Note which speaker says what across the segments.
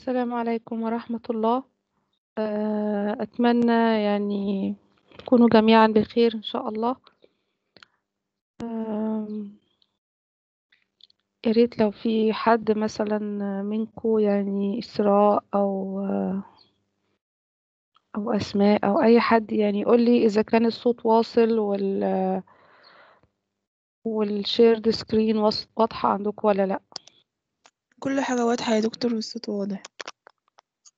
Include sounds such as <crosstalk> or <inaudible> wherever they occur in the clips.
Speaker 1: السلام عليكم ورحمة الله آه، أتمنى يعني تكونوا جميعا بخير إن شاء الله يا ريت لو في حد مثلا منكو يعني إسراء أو آه، أو أسماء أو أي حد يعني يقول لي إذا كان الصوت واصل وال والشيرد سكرين واضحة عندكم ولا لأ كل حاجة واضحة يا دكتور والصوت واضح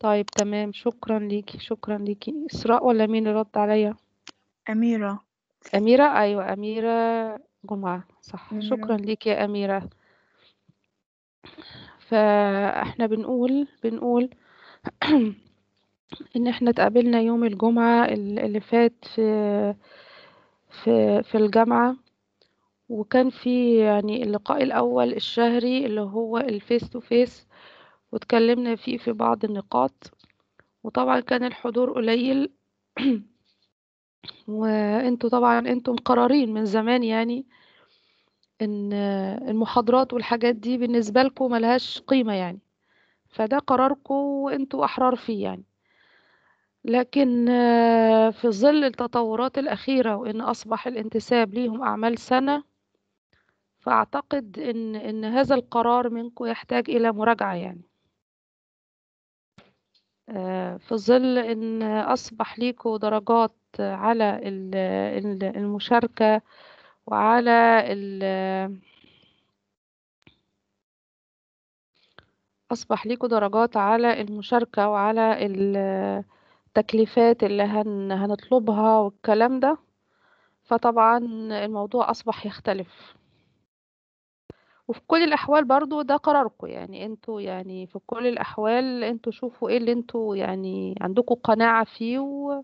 Speaker 1: طيب تمام شكرا ليكي شكرا ليكي إسراء ولا مين اللي رد عليا أميرة أميرة أيوة أميرة جمعة صح أميرة. شكرا ليكي يا أميرة فاحنا بنقول بنقول <clears throat> ان احنا اتقابلنا يوم الجمعة اللي فات في في في الجامعة وكان في يعني اللقاء الأول الشهري اللي هو الفيس تو فيس واتكلمنا فيه في بعض النقاط وطبعا كان الحضور قليل <clears throat> وانتوا طبعا انتم قرارين من زمان يعني ان المحاضرات والحاجات دي بالنسبة لكم ملهاش قيمة يعني فده قراركم وانتوا احرار فيه يعني لكن آه، في ظل التطورات الأخيرة وإن أصبح الانتساب ليهم أعمال سنة فأعتقد إن, إن هذا القرار منكم يحتاج إلى مراجعة يعني آه، في ظل أن أصبح ليكوا درجات على المشاركة وعلى أصبح ليكوا درجات على المشاركة وعلى التكليفات اللي هن هنطلبها والكلام ده فطبعا الموضوع أصبح يختلف وفي كل الأحوال برضو ده قراركم يعني انتوا يعني في كل الأحوال انتوا شوفوا ايه اللي انتوا يعني عندكم قناعة فيه و...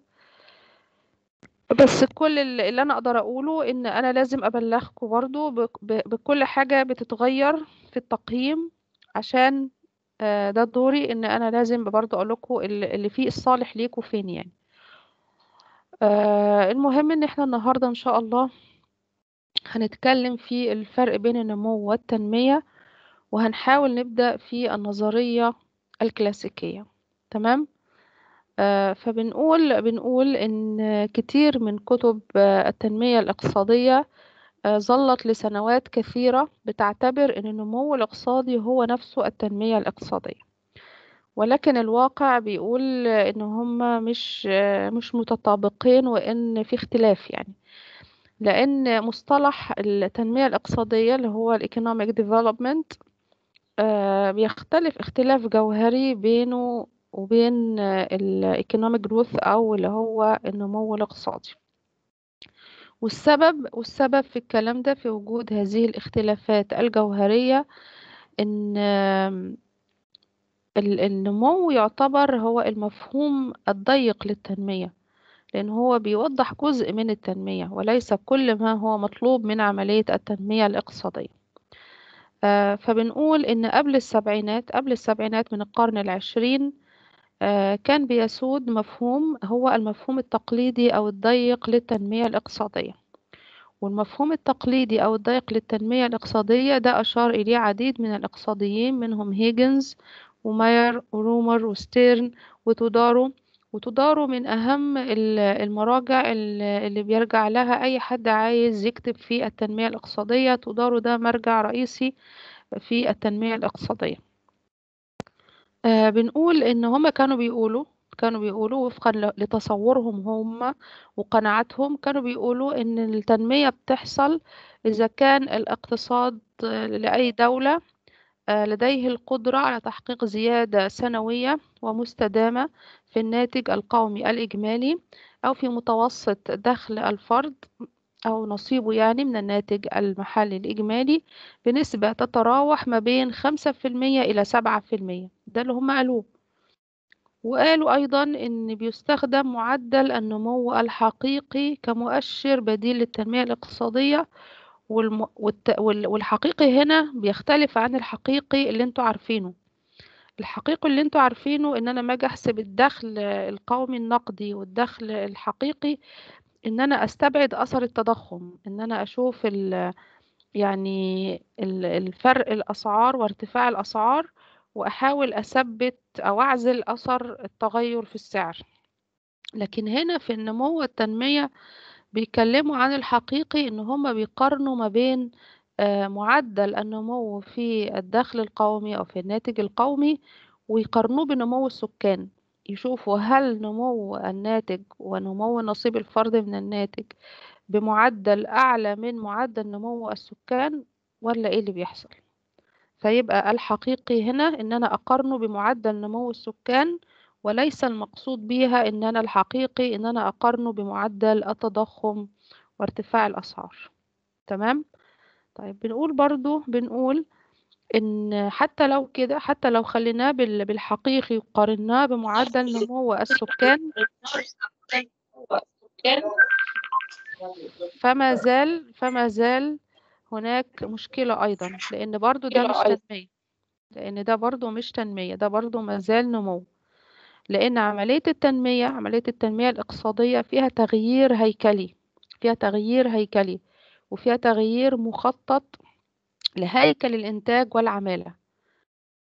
Speaker 1: بس كل اللي انا اقدر اقوله ان انا لازم ابلغكم برضو بكل حاجة بتتغير في التقييم عشان آه، ده دوري ان انا لازم برضو اقول لكم اللي فيه الصالح ليكم فين يعني آه، المهم ان احنا النهاردة ان شاء الله هنتكلم في الفرق بين النمو والتنمية وهنحاول نبدأ في النظرية الكلاسيكية تمام آه، فبنقول بنقول إن كتير من كتب آه، التنمية الاقتصادية آه، ظلت لسنوات كثيرة بتعتبر إن النمو الاقتصادي هو نفسه التنمية الاقتصادية ولكن الواقع بيقول إن هما مش آه، مش متطابقين وإن في اختلاف يعني لأن مصطلح التنمية الاقتصادية اللي هو economic ديفلوبمنت آه، بيختلف اختلاف جوهري بينه وبين الايكونوميك جروث أو اللي هو النمو الاقتصادي والسبب والسبب في الكلام ده في وجود هذه الاختلافات الجوهرية إن النمو يعتبر هو المفهوم الضيق للتنمية لأن هو بيوضح جزء من التنمية وليس كل ما هو مطلوب من عملية التنمية الاقتصادية آه، فبنقول إن قبل السبعينات قبل السبعينات من القرن العشرين آه، كان بيسود مفهوم هو المفهوم التقليدي أو الضيق للتنمية الاقتصادية والمفهوم التقليدي أو الضيق للتنمية الاقتصادية ده أشار إليه عديد من الاقتصاديين منهم هيجنز وماير ورومر وستيرن وتودارو وتداروا من أهم المراجع اللي بيرجع لها أي حد عايز يكتب في التنمية الاقتصادية تداروا ده مرجع رئيسي في التنمية الاقتصادية آه بنقول إن هما كانوا بيقولوا كانوا بيقولوا وفقا لتصورهم هم وقناعاتهم كانوا بيقولوا إن التنمية بتحصل إذا كان الاقتصاد لأي دولة آه، لديه القدرة على تحقيق زيادة سنوية ومستدامة في الناتج القومي الإجمالي أو في متوسط دخل الفرد أو نصيبه يعني من الناتج المحلي الإجمالي بنسبة تتراوح ما بين خمسة في المية إلى سبعة في المية ده اللي هم قالوه وقالوا أيضا إن بيستخدم معدل النمو الحقيقي كمؤشر بديل للتنمية الاقتصادية والم... والت... وال... والحقيقي هنا بيختلف عن الحقيقي اللي انتوا عارفينه الحقيقي اللي انتوا عارفينه ان انا ما احسب الدخل القومي النقدي والدخل الحقيقي ان انا استبعد اثر التضخم ان انا اشوف ال... يعني الفرق الاسعار وارتفاع الاسعار واحاول اثبت او اعزل اثر التغير في السعر لكن هنا في النمو والتنميه بيتكلموا عن الحقيقي إن هم بيقارنوا ما بين آه، معدل النمو في الدخل القومي أو في الناتج القومي ويقارنوه بنمو السكان يشوفوا هل نمو الناتج ونمو نصيب الفرد من الناتج بمعدل أعلى من معدل نمو السكان ولا إيه اللي بيحصل فيبقى الحقيقي هنا إن أنا أقارنه بمعدل نمو السكان وليس المقصود بها إن أنا الحقيقي إن أنا أقارنه بمعدل التضخم وارتفاع الأسعار تمام طيب بنقول برضو بنقول إن حتى لو كده حتى لو خليناه بالحقيقي وقارناه بمعدل نمو السكان فما زال فما زال هناك مشكلة أيضا لأن برضو ده مش تنمية لأن ده برضو مش تنمية ده برضو ما زال نمو لأن عملية التنمية عملية التنمية الاقتصادية فيها تغيير هيكلي فيها تغيير هيكلي وفيها تغيير مخطط لهيكل الإنتاج والعمالة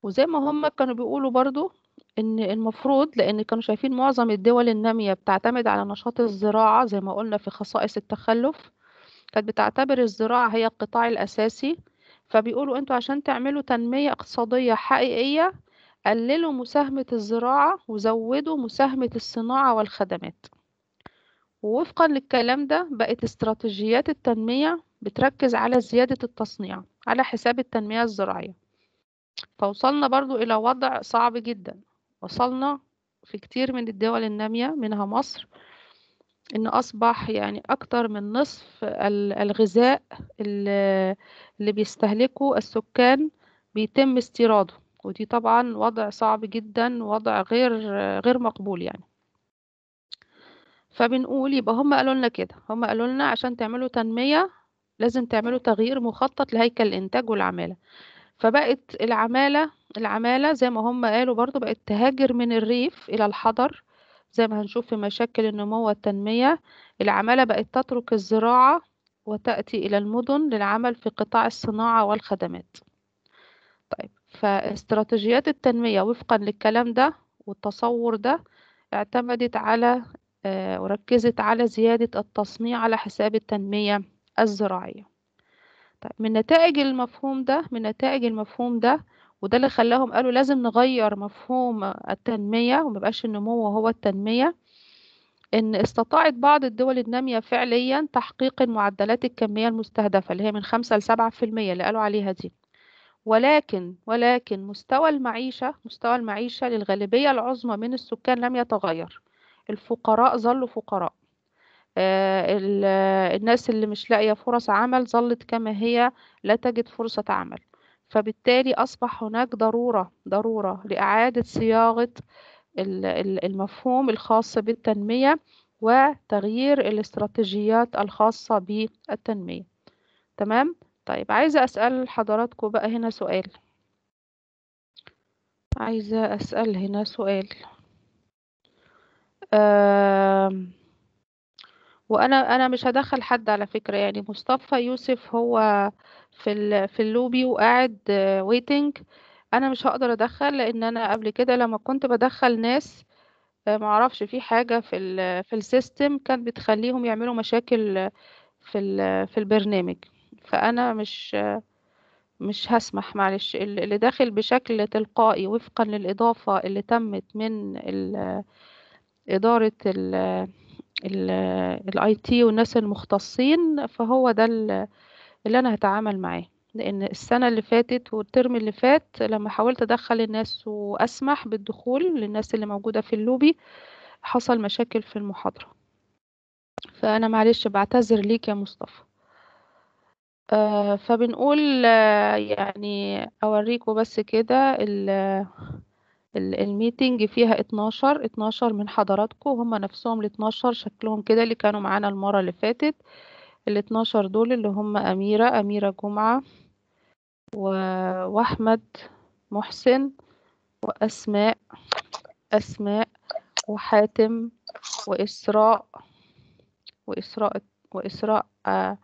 Speaker 1: وزي ما هم كانوا بيقولوا برضو إن المفروض لأن كانوا شايفين معظم الدول النامية بتعتمد على نشاط الزراعة زي ما قلنا في خصائص التخلف كانت بتعتبر الزراعة هي القطاع الأساسي فبيقولوا انتوا عشان تعملوا تنمية اقتصادية حقيقية قللوا مساهمة الزراعة وزودوا مساهمة الصناعة والخدمات ووفقا للكلام ده بقت استراتيجيات التنمية بتركز على زيادة التصنيع على حساب التنمية الزراعية فوصلنا برضو إلى وضع صعب جدا وصلنا في كتير من الدول النامية منها مصر إن أصبح يعني أكتر من نصف الغذاء اللي بيستهلكه السكان بيتم استيراده ودي طبعا وضع صعب جدا وضع غير غير مقبول يعني فبنقول يبقى هم قالوا لنا كده هم قالوا لنا عشان تعملوا تنمية لازم تعملوا تغيير مخطط لهيكل الإنتاج والعمالة فبقت العمالة العمالة زي ما هم قالوا برضو بقت تهاجر من الريف إلى الحضر زي ما هنشوف في مشاكل النمو والتنمية العمالة بقت تترك الزراعة وتأتي إلى المدن للعمل في قطاع الصناعة والخدمات فاستراتيجيات التنمية وفقا للكلام ده والتصور ده اعتمدت على آه، وركزت على زيادة التصنيع على حساب التنمية الزراعية طيب من نتائج المفهوم ده من نتائج المفهوم ده وده اللي خلاهم قالوا لازم نغير مفهوم التنمية ومبقاش النمو هو التنمية إن استطاعت بعض الدول النامية فعليا تحقيق المعدلات الكمية المستهدفة اللي هي من خمسة لسبعة في المية اللي قالوا عليها دي ولكن ولكن مستوى المعيشة مستوى المعيشة للغالبية العظمى من السكان لم يتغير الفقراء ظلوا فقراء آه، الناس اللي مش لاقية فرص عمل ظلت كما هي لا تجد فرصة عمل فبالتالي أصبح هناك ضرورة ضرورة لإعادة صياغة المفهوم الخاص بالتنمية وتغيير الاستراتيجيات الخاصة بالتنمية تمام طيب عايزة أسأل حضراتكم بقى هنا سؤال عايزة أسأل هنا سؤال آه وأنا أنا مش هدخل حد على فكرة يعني مصطفى يوسف هو في في اللوبي وقاعد ويتنج أنا مش هقدر أدخل لأن أنا قبل كده لما كنت بدخل ناس آه، معرفش في حاجة في في السيستم كانت بتخليهم يعملوا مشاكل في في البرنامج فأنا مش مش هسمح معلش اللي داخل بشكل تلقائي وفقا للإضافة اللي تمت من إدارة الاي تي والناس المختصين فهو ده اللي أنا هتعامل معاه لأن السنة اللي فاتت والترم اللي فات لما حاولت أدخل الناس وأسمح بالدخول للناس اللي موجودة في اللوبي حصل مشاكل في المحاضرة فأنا معلش بعتذر ليك يا مصطفى آه، فبنقول آه، يعني أورّيكم بس كده ال ال فيها 12، 12 من حضراتكم هم نَفْسهم ال12 شكلهم كده اللي كانوا معانا المَرّة اللي فاتت، ال12 دول اللي هم أميرة، أميرة جمعة و وأحمد، محسن، وأسماء، أسماء، وحاتم، وإسراء، وإسراء وإسراء آه،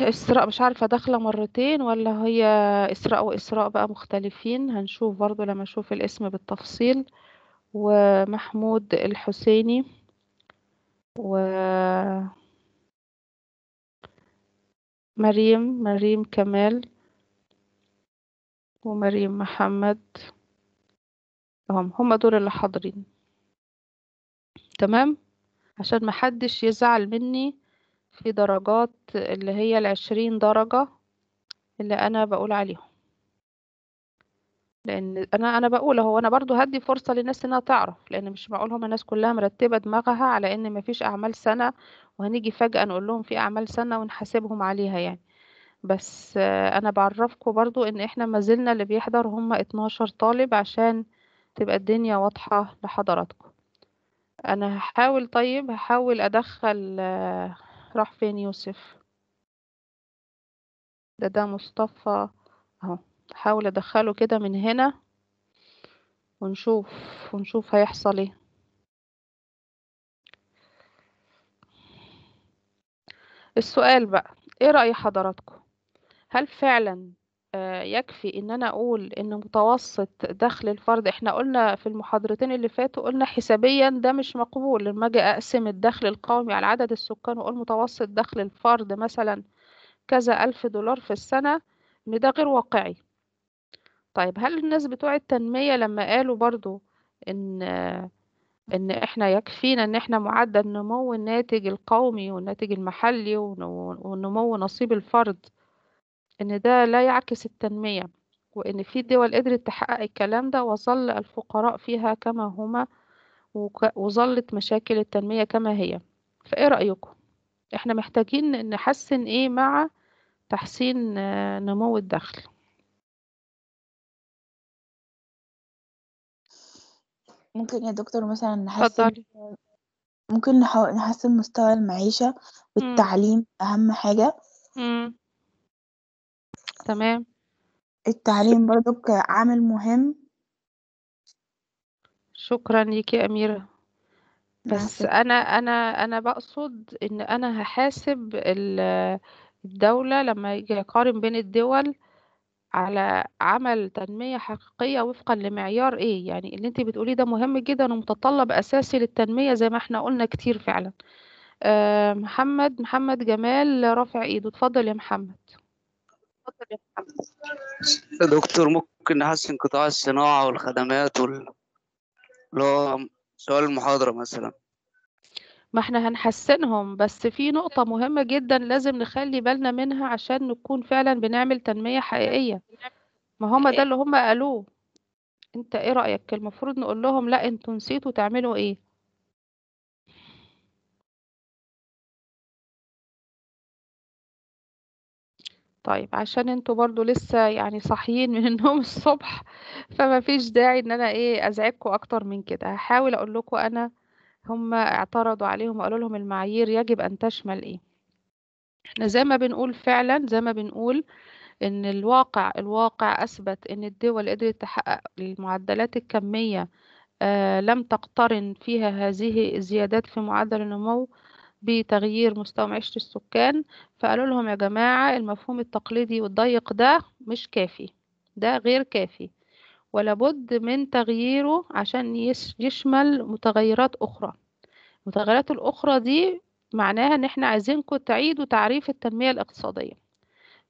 Speaker 1: إسراء مش عارفة داخلة مرّتين ولا هي إسراء وإسراء بقى مختلفين، هنشوف برضه لمّا أشوف الاسم بالتفصيل، ومحمود الحسيني و مريم، مريم كمال ومريم محمد اهم، هُم دول اللي حاضرين. تمام؟ عشان ما حدّش يزعل منّي في درجات اللي هي العشرين درجة اللي أنا بقول عليهم لأن أنا أنا بقول أهو أنا برضو هدي فرصة للناس إنها تعرف لأن مش معقولهم الناس كلها مرتبة دماغها على إن مفيش أعمال سنة وهنيجي فجأة نقول لهم في أعمال سنة ونحاسبهم عليها يعني بس أنا بعرفكم برضو إن إحنا ما زلنا اللي بيحضر هم 12 طالب عشان تبقى الدنيا واضحة لحضراتكم أنا هحاول طيب هحاول أدخل راح فين يوسف ده ده مصطفى اهو حاول ادخله كده من هنا ونشوف ونشوف هيحصل ايه السؤال بقى ايه رأي حضراتكم هل فعلا آه، يكفي إن أنا أقول إن متوسط دخل الفرد إحنا قلنا في المحاضرتين اللي فاتوا قلنا حسابيا ده مش مقبول لما أجي أقسم الدخل القومي على عدد السكان وأقول متوسط دخل الفرد مثلا كذا ألف دولار في السنة إن ده غير واقعي طيب هل الناس بتوع التنمية لما قالوا برضو إن ان احنا يكفينا ان احنا معدل نمو الناتج القومي والناتج المحلي ونمو نصيب الفرد إن ده لا يعكس التنمية وإن في دول قدرت تحقق الكلام ده وظل الفقراء فيها كما هما وظلت مشاكل التنمية كما هي فإيه رأيكم؟ إحنا محتاجين نحسن إيه مع تحسين آه، نمو الدخل ممكن يا دكتور مثلا نحسن ممكن نحسن مستوى المعيشة والتعليم أهم حاجة تمام التعليم برضك عامل مهم شكرا ليكي يا أميرة بس عسل. انا انا انا بقصد ان انا هحاسب الدولة لما يجي يقارن بين الدول على عمل تنمية حقيقية وفقا لمعيار ايه يعني اللي انت بتقوليه ده مهم جدا ومتطلب اساسي للتنمية زي ما احنا قلنا كتير فعلا آه، محمد محمد جمال رافع ايده اتفضل يا محمد يا دكتور ممكن نحسن قطاع الصناعة والخدمات وال... اللي هو سؤال المحاضرة مثلا ما احنا هنحسنهم بس في نقطة مهمة جدا لازم نخلي بالنا منها عشان نكون فعلا بنعمل تنمية حقيقية ما هما ده اللي هما قالوه انت ايه رأيك المفروض نقول لهم لا انتوا نسيتوا تعملوا ايه طيب عشان انتوا برضو لسه يعني صاحيين من <laughs> النوم الصبح، فما فيش داعي إن أنا إيه أزعجكم أكتر من كده، هحاول أقول لكم أنا هم اعترضوا عليهم وقالوا لهم المعايير يجب أن تشمل إيه. إحنا زي ما بنقول فعلًا زي ما بنقول إن الواقع الواقع أثبت إن الدول قدرت تحقق المعدلات الكمية آه لم تقترن فيها هذه الزيادات في معدل النمو بتغيير مستوى معيشة السكان فقالوا لهم يا جماعة المفهوم التقليدي والضيق ده مش كافي ده غير كافي ولابد من تغييره عشان يشمل متغيرات أخرى المتغيرات الأخرى دي معناها إن إحنا عايزينكم تعيدوا تعريف التنمية الاقتصادية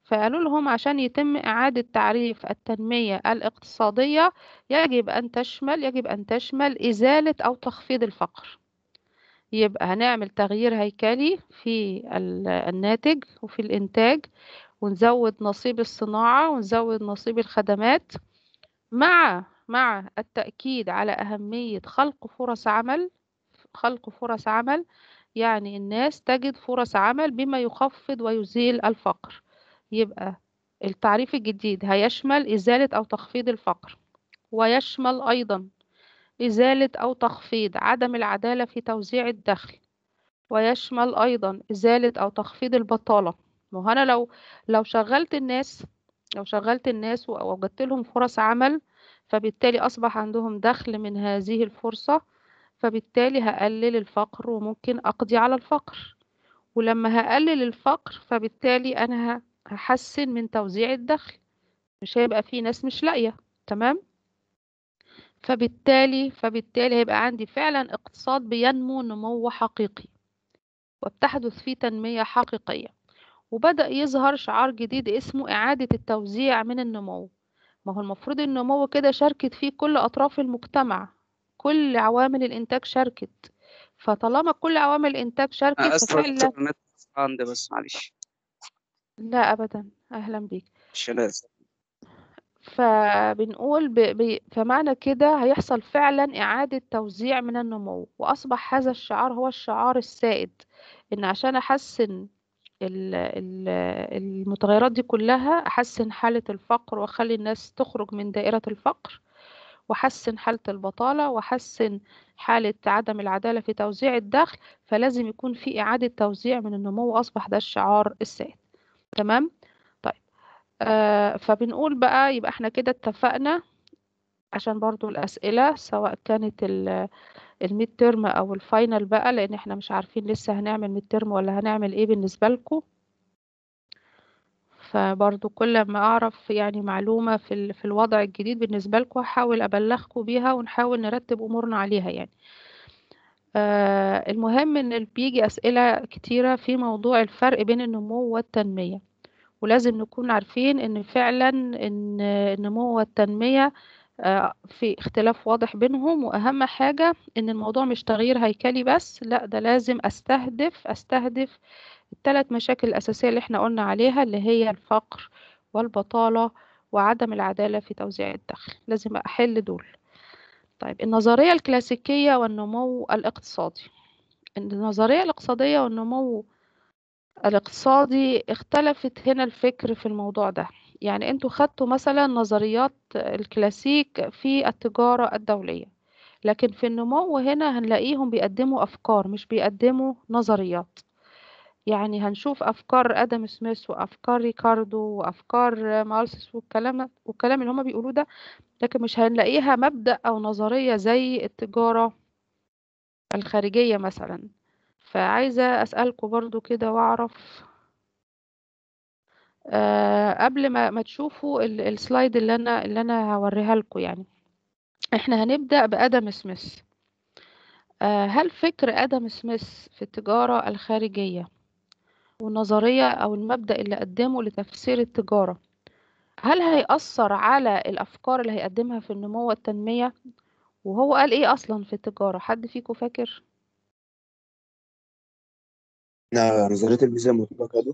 Speaker 1: فقالوا لهم عشان يتم إعادة تعريف التنمية الاقتصادية يجب أن تشمل يجب أن تشمل إزالة أو تخفيض الفقر يبقى هنعمل تغيير هيكلي في الناتج وفي الإنتاج ونزود نصيب الصناعة ونزود نصيب الخدمات مع مع التأكيد على أهمية خلق فرص عمل خلق فرص عمل يعني الناس تجد فرص عمل بما يخفض ويزيل الفقر يبقى التعريف الجديد هيشمل إزالة أو تخفيض الفقر ويشمل أيضا إزالة أو تخفيض عدم العدالة في توزيع الدخل ويشمل أيضا إزالة أو تخفيض البطالة وهنا لو لو شغلت الناس لو شغلت الناس ووجدت لهم فرص عمل فبالتالي أصبح عندهم دخل من هذه الفرصة فبالتالي هقلل الفقر وممكن أقضي على الفقر ولما هقلل الفقر فبالتالي أنا هحسن من توزيع الدخل مش هيبقى في ناس مش لاقية تمام فبالتالي فبالتالي هيبقى عندي فعلا اقتصاد بينمو نمو حقيقي وبتحدث فيه تنمية حقيقية وبدأ يظهر شعار جديد اسمه إعادة التوزيع من النمو ما هو المفروض النمو كده شاركت فيه كل أطراف المجتمع كل عوامل الإنتاج شاركت فطالما كل عوامل الإنتاج شاركت ففعلا عندي بس معلش لا أبدا أهلا بيك مش لازم فبنقول ب... ب... فمعنى كده هيحصل فعلا إعادة توزيع من النمو وأصبح هذا الشعار هو الشعار السائد إن عشان أحسن ال... ال... المتغيرات دي كلها أحسن حالة الفقر وأخلي الناس تخرج من دائرة الفقر وأحسن حالة البطالة وأحسن حالة عدم العدالة في توزيع الدخل فلازم يكون في إعادة توزيع من النمو وأصبح ده الشعار السائد تمام؟ آه فبنقول بقى يبقى احنا كده اتفقنا عشان برضو الأسئلة سواء كانت الميد ترم أو الفاينل بقى لأن احنا مش عارفين لسه هنعمل ميد ترم ولا هنعمل ايه بالنسبة لكم فبرضو كل ما أعرف يعني معلومة في, في الوضع الجديد بالنسبة لكم هحاول أبلغكم بيها ونحاول نرتب أمورنا عليها يعني آه المهم إن بيجي أسئلة كتيرة في موضوع الفرق بين النمو والتنمية ولازم نكون عارفين ان فعلا ان النمو والتنميه آه، في اختلاف واضح بينهم واهم حاجه ان الموضوع مش تغيير هيكلي بس لا ده لازم استهدف استهدف الثلاث مشاكل الاساسيه اللي احنا قلنا عليها اللي هي الفقر والبطاله وعدم العداله في توزيع الدخل لازم احل دول طيب النظريه الكلاسيكيه والنمو الاقتصادي النظريه الاقتصاديه والنمو الاقتصادي اختلفت هنا الفكر في الموضوع ده يعني انتوا خدتوا مثلا نظريات الكلاسيك في التجارة الدولية لكن في النمو هنا هنلاقيهم بيقدموا أفكار مش بيقدموا نظريات يعني هنشوف أفكار آدم سميث وأفكار ريكاردو وأفكار مارسس والكلام والكلام اللي هما بيقولوه ده لكن مش هنلاقيها مبدأ أو نظرية زي التجارة الخارجية مثلا فعايزة أسألكوا برضو كده وأعرف آه، قبل ما ما تشوفوا السلايد اللي أنا اللي أنا هوريها لكم يعني. إحنا هنبدأ بآدم سميث. آه، هل فكر آدم سميث في التجارة الخارجية والنظرية أو المبدأ اللي قدمه لتفسير التجارة، هل هيأثر على الأفكار اللي هيقدمها في النمو والتنمية؟ وهو قال إيه أصلًا في التجارة، حد فيكم فاكر؟ إحنا نظرية الميزة المطلقة دي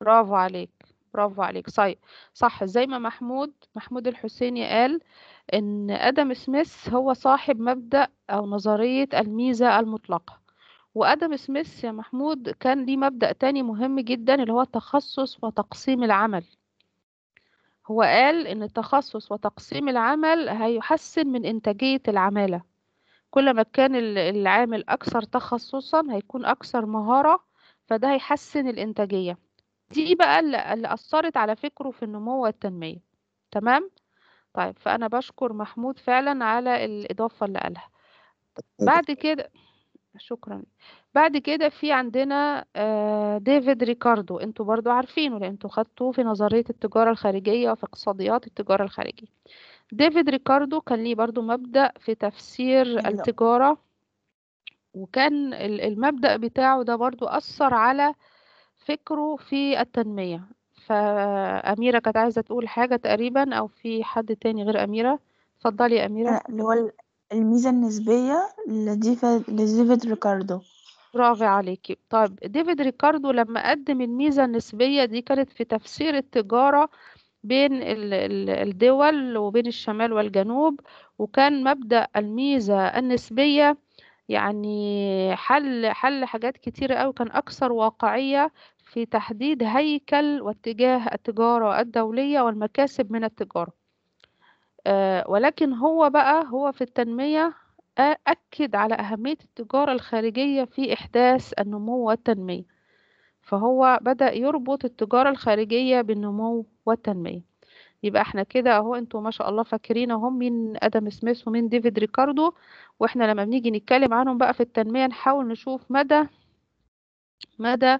Speaker 1: برافو عليك برافو عليك صحيح صح زي ما محمود محمود الحسيني قال ان ادم سميث هو صاحب مبدا او نظريه الميزه المطلقه وادم سميث يا محمود كان ليه مبدا تاني مهم جدا اللي هو التخصص وتقسيم العمل هو قال ان التخصص وتقسيم العمل هيحسن من انتاجيه العماله كل ما كان العامل اكثر تخصصا هيكون اكثر مهاره فده هيحسن الإنتاجية دي بقى اللي اللي أثرت على فكره في النمو والتنمية تمام طيب فأنا بشكر محمود فعلا على الإضافة اللي قالها بعد كده شكرا بعد كده في عندنا آه، ديفيد ريكاردو انتوا برضو عارفينه لان انتوا خدتوه في نظرية التجارة الخارجية وفي اقتصاديات التجارة الخارجية ديفيد ريكاردو كان ليه برضو مبدأ في تفسير التجارة وكان المبدأ بتاعه ده برضو أثر على فكره في التنمية فأميرة كانت عايزة تقول حاجة تقريبا أو في حد تاني غير أميرة اتفضلي يا أميرة آه، اللي هو الميزة النسبية لديفيد ريكاردو برافو عليكي طيب ديفيد ريكاردو لما قدم الميزة النسبية دي كانت في تفسير التجارة بين الدول وبين الشمال والجنوب وكان مبدأ الميزة النسبية يعني حل حل حاجات كتيرة أوي كان أكثر واقعية في تحديد هيكل واتجاه التجارة الدولية والمكاسب من التجارة آه، ولكن هو بقى هو في التنمية أكد على أهمية التجارة الخارجية في إحداث النمو والتنمية فهو بدأ يربط التجارة الخارجية بالنمو والتنمية يبقى احنا كده اهو انتوا ما شاء الله فاكرين اهم مين ادم سميث ومين ديفيد ريكاردو واحنا لما بنيجي نتكلم عنهم بقى في التنمية نحاول نشوف مدى مدى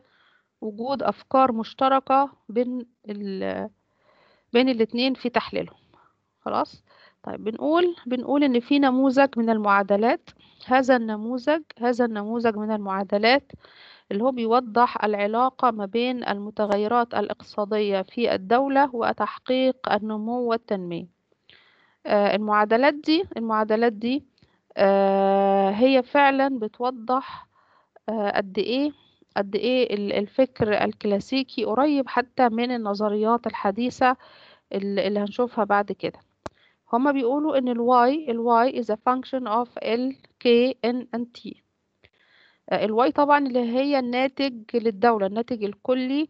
Speaker 1: وجود افكار مشتركة بين ال بين الاتنين في تحليلهم خلاص طيب بنقول بنقول ان في نموذج من المعادلات هذا النموذج هذا النموذج من المعادلات اللي هو بيوضح العلاقة ما بين المتغيرات الاقتصادية في الدولة وتحقيق النمو والتنمية آه، المعادلات دي المعادلات دي آه، هي فعلا بتوضح آه، قد ايه قد ايه الفكر الكلاسيكي قريب حتى من النظريات الحديثة اللي هنشوفها بعد كده هما بيقولوا ان الواي الواي is a function of L, K, N and T الواي طبعا اللي هي الناتج للدولة الناتج الكلي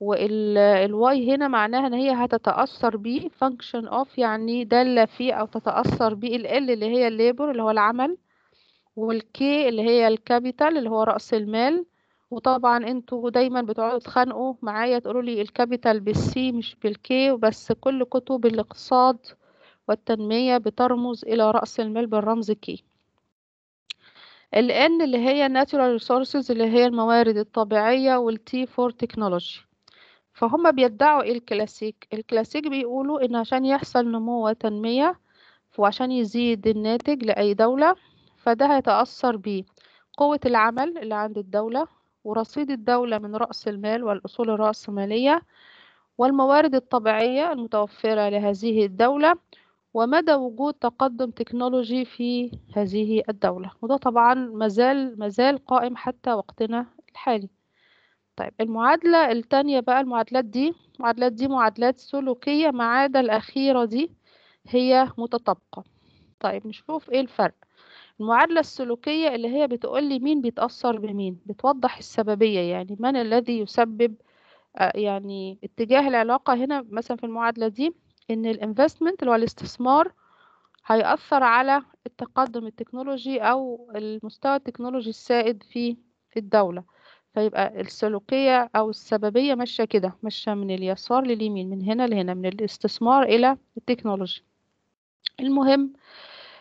Speaker 1: والواي هنا معناها ان هي هتتأثر بيه function of يعني دالة فيه او تتأثر بيه ال اللي هي الليبر اللي هو العمل والكي اللي هي الكابيتال اللي هو رأس المال وطبعا انتوا دايما بتقعدوا تخانقوا معايا تقولوا لي الكابيتال بالسي مش بالكي بس كل كتب الاقتصاد والتنمية بترمز إلى رأس المال بالرمز كي ال N اللي هي Natural Resources اللي هي الموارد الطبيعية وال T for Technology فهم بيدعوا إيه الكلاسيك الكلاسيك بيقولوا إن عشان يحصل نمو وتنمية وعشان يزيد الناتج لأي دولة فده هيتأثر بقوة العمل اللي عند الدولة ورصيد الدولة من رأس المال والأصول الرأسمالية والموارد الطبيعية المتوفرة لهذه الدولة ومدى وجود تقدم تكنولوجي في هذه الدولة وده طبعا مازال مازال قائم حتى وقتنا الحالي طيب المعادلة التانية بقى المعادلات دي المعادلات دي معادلات سلوكية ما عدا الأخيرة دي هي متطابقة طيب نشوف ايه الفرق المعادلة السلوكية اللي هي بتقول لي مين بيتأثر بمين بتوضح السببية يعني من الذي يسبب آه، يعني اتجاه العلاقة هنا مثلا في المعادلة دي إن الانفستمنت اللي هو الاستثمار هيأثر على التقدم التكنولوجي أو المستوى التكنولوجي السائد في في الدولة فيبقى السلوكية أو السببية ماشية كده ماشية من اليسار لليمين من هنا لهنا من الاستثمار إلى التكنولوجي المهم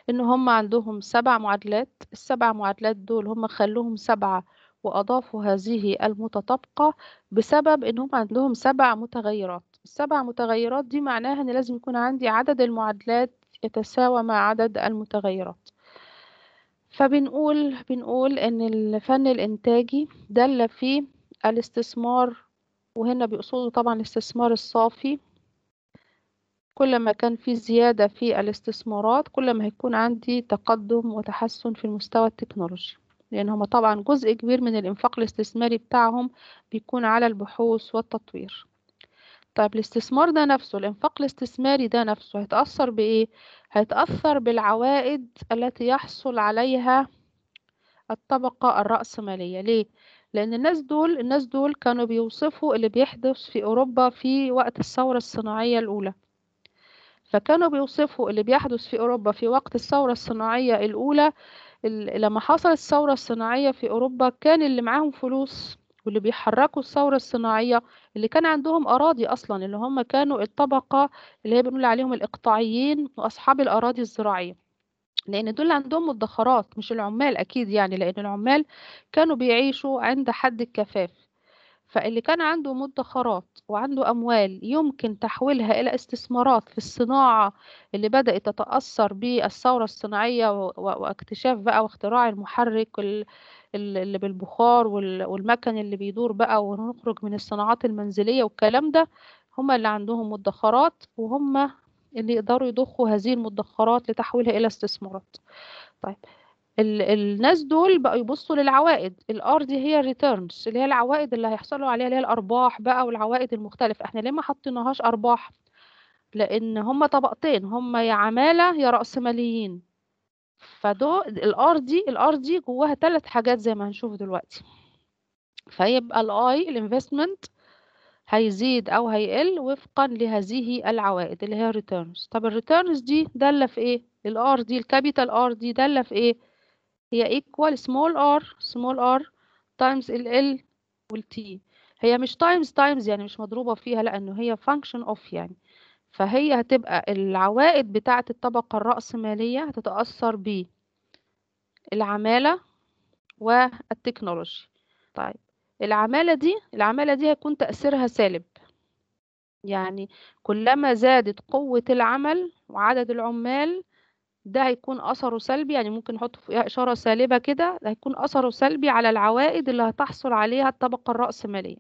Speaker 1: إن هم عندهم سبع معادلات السبع معادلات دول هم خلوهم سبعة وأضافوا هذه المتطابقة بسبب إن هم عندهم سبع متغيرات السبع متغيرات دي معناها ان لازم يكون عندي عدد المعادلات يتساوى مع عدد المتغيرات فبنقول بنقول ان الفن الانتاجي دل فيه الاستثمار وهنا بيقصدوا طبعا الاستثمار الصافي كل ما كان في زيادة في الاستثمارات كل ما هيكون عندي تقدم وتحسن في المستوى التكنولوجي لأن هما طبعا جزء كبير من الإنفاق الاستثماري بتاعهم بيكون على البحوث والتطوير طيب الاستثمار ده نفسه الإنفاق الاستثماري ده نفسه هيتأثر بإيه؟ هيتأثر بالعوائد التي يحصل عليها الطبقة الرأسمالية ليه؟ لأن الناس دول الناس دول كانوا بيوصفوا اللي بيحدث في أوروبا في وقت الثورة الصناعية الأولى فكانوا بيوصفوا اللي بيحدث في أوروبا في وقت الثورة الصناعية الأولى لما حصلت الثورة الصناعية في أوروبا كان اللي معاهم فلوس واللي بيحركوا الثورة الصناعية اللي كان عندهم أراضي أصلا اللي هم كانوا الطبقة اللي هي بنقول عليهم الإقطاعيين وأصحاب الأراضي الزراعية لان دول عندهم مدخرات مش العمال اكيد يعني لان العمال كانوا بيعيشوا عند حد الكفاف فاللي كان عنده مدخرات وعنده اموال يمكن تحويلها الى استثمارات في الصناعه اللي بدات تتاثر بالثوره الصناعيه واكتشاف بقى واختراع المحرك اللي بالبخار والمكن اللي بيدور بقى ونخرج من الصناعات المنزلية والكلام ده هم اللي عندهم مدخرات وهم اللي يقدروا يضخوا هذه المدخرات لتحويلها إلى استثمارات طيب ال الناس دول بقوا يبصوا للعوائد الار دي هي الريتيرنز اللي هي العوائد اللي هيحصلوا عليها اللي هي الارباح بقى والعوائد المختلفه احنا ليه ما حطيناهاش ارباح لان هما طبقتين هما يا عماله يا راسماليين فده الار دي الار دي جواها ثلاث حاجات زي ما هنشوف دلوقتي فيبقى الاي الانفستمنت هيزيد او هيقل وفقا لهذه العوائد اللي هي الريتيرنز طب الريتيرنز دي داله في ايه الار دي الكابيتال ار دي داله في ايه هي ايكوال سمول ار سمول ار تايمز ال ال والتي هي مش تايمز تايمز يعني مش مضروبه فيها لانه هي فانكشن اوف يعني فهي هتبقى العوائد بتاعة الطبقة الرأسمالية هتتأثر بالعمالة والتكنولوجي طيب العمالة دي العمالة دي هيكون تأثيرها سالب يعني كلما زادت قوة العمل وعدد العمال ده هيكون أثره سلبي يعني ممكن نحط فيها إشارة سالبة كده ده هيكون أثره سلبي على العوائد اللي هتحصل عليها الطبقة الرأسمالية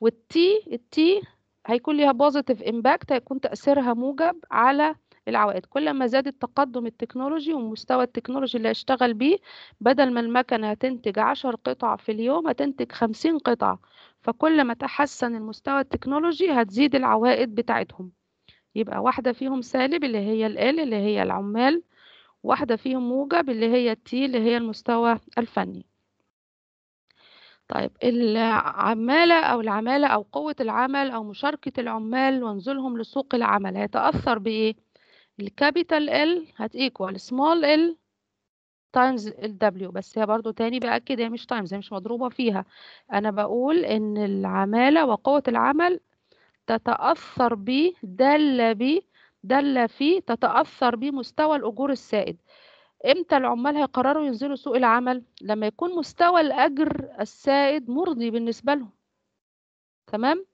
Speaker 1: والتي التي هيكون ليها بوزيتيف امباكت هيكون تاثيرها موجب على العوائد كل ما زاد التقدم التكنولوجي ومستوى التكنولوجي اللي هيشتغل بيه بدل ما المكنة هتنتج عشر قطع في اليوم هتنتج خمسين قطعة فكل ما تحسن المستوى التكنولوجي هتزيد العوائد بتاعتهم يبقى واحدة فيهم سالب اللي هي ال اللي هي العمال واحدة فيهم موجب اللي هي التي اللي هي المستوى الفني طيب العمالة أو العمالة أو قوة العمل أو مشاركة العمال ونزولهم لسوق العمل هيتأثر بإيه؟ الكابيتال ال هتيكوال سمول ال تايمز ال W بس هي برضو تاني بأكد هي مش تايمز هي مش مضروبة فيها أنا بقول إن العمالة وقوة العمل تتأثر ب دل ب دل في تتأثر بمستوى الأجور السائد امتى العمال هيقرروا ينزلوا سوق العمل لما يكون مستوى الاجر السائد مرضي بالنسبه لهم تمام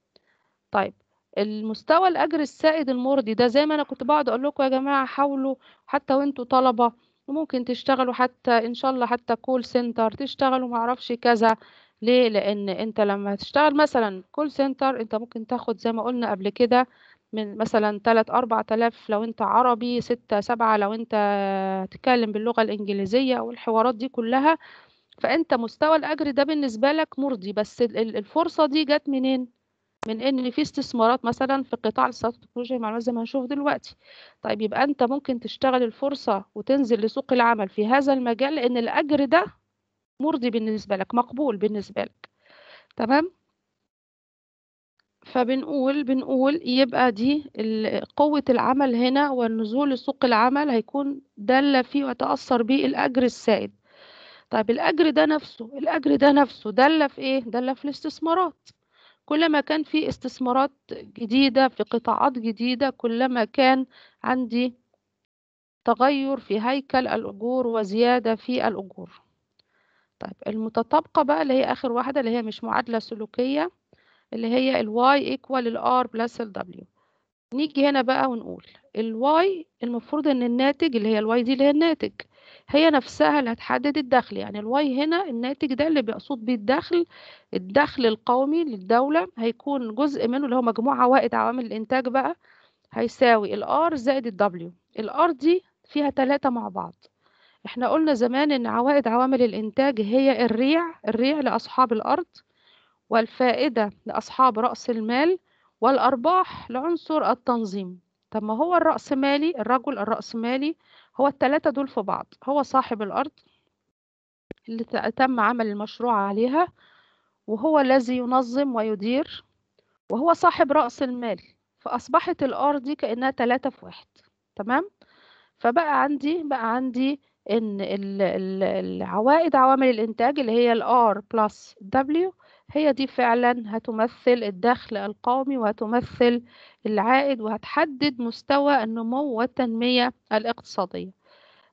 Speaker 1: طيب المستوى الاجر السائد المرضي ده زي ما انا كنت بقعد اقول لكم يا جماعه حاولوا حتى وانتوا طلبه وممكن تشتغلوا حتى ان شاء الله حتى كول سنتر تشتغلوا معرفش كذا ليه لان انت لما تشتغل مثلا كول سنتر انت ممكن تاخد زي ما قلنا قبل كده من مثلا 3 تلاف لو انت عربي ستة سبعة لو انت تكلم باللغه الانجليزيه والحوارات دي كلها فانت مستوى الاجر ده بالنسبه لك مرضي بس الفرصه دي جت منين من ان في استثمارات مثلا في قطاع الاستثمارات والتكنولوجيا المعلومات زي ما هنشوف دلوقتي طيب يبقى انت ممكن تشتغل الفرصه وتنزل لسوق العمل في هذا المجال لان الاجر ده مرضي بالنسبه لك مقبول بالنسبه لك تمام فبنقول بنقول يبقى دي قوة العمل هنا والنزول لسوق العمل هيكون دل فيه وتأثر به الأجر السائد طيب الأجر ده نفسه الأجر ده نفسه دل في إيه؟ دل في الاستثمارات كلما كان في استثمارات جديدة في قطاعات جديدة كلما كان عندي تغير في هيكل الأجور وزيادة في الأجور طيب المتطابقة بقى اللي هي آخر واحدة اللي هي مش معادلة سلوكية اللي هي ال y equal ال r plus ال w نيجي هنا بقى ونقول ال y المفروض ان الناتج اللي هي ال y دي اللي هي الناتج هي نفسها اللي هتحدد الدخل يعني الواي هنا الناتج ده اللي بيقصد بيه الدخل الدخل القومي للدولة هيكون جزء منه اللي هو مجموع عوائد عوامل الإنتاج بقى هيساوي الار زائد الدبليو الار دي فيها ثلاثة مع بعض احنا قلنا زمان ان عوائد عوامل الإنتاج هي الريع الريع لأصحاب الأرض والفائدة لأصحاب رأس المال والأرباح لعنصر التنظيم طب ما هو الرأسمالي الرجل الرأسمالي هو التلاتة دول في بعض هو صاحب الأرض اللي تم عمل المشروع عليها وهو الذي ينظم ويدير وهو صاحب رأس المال فأصبحت الأرض دي كأنها تلاتة في واحد تمام فبقى عندي بقى عندي إن العوائد عوامل الإنتاج اللي هي الار R دبليو W هي دي فعلا هتمثل الدخل القومي وهتمثل العائد وهتحدد مستوى النمو والتنمية الاقتصادية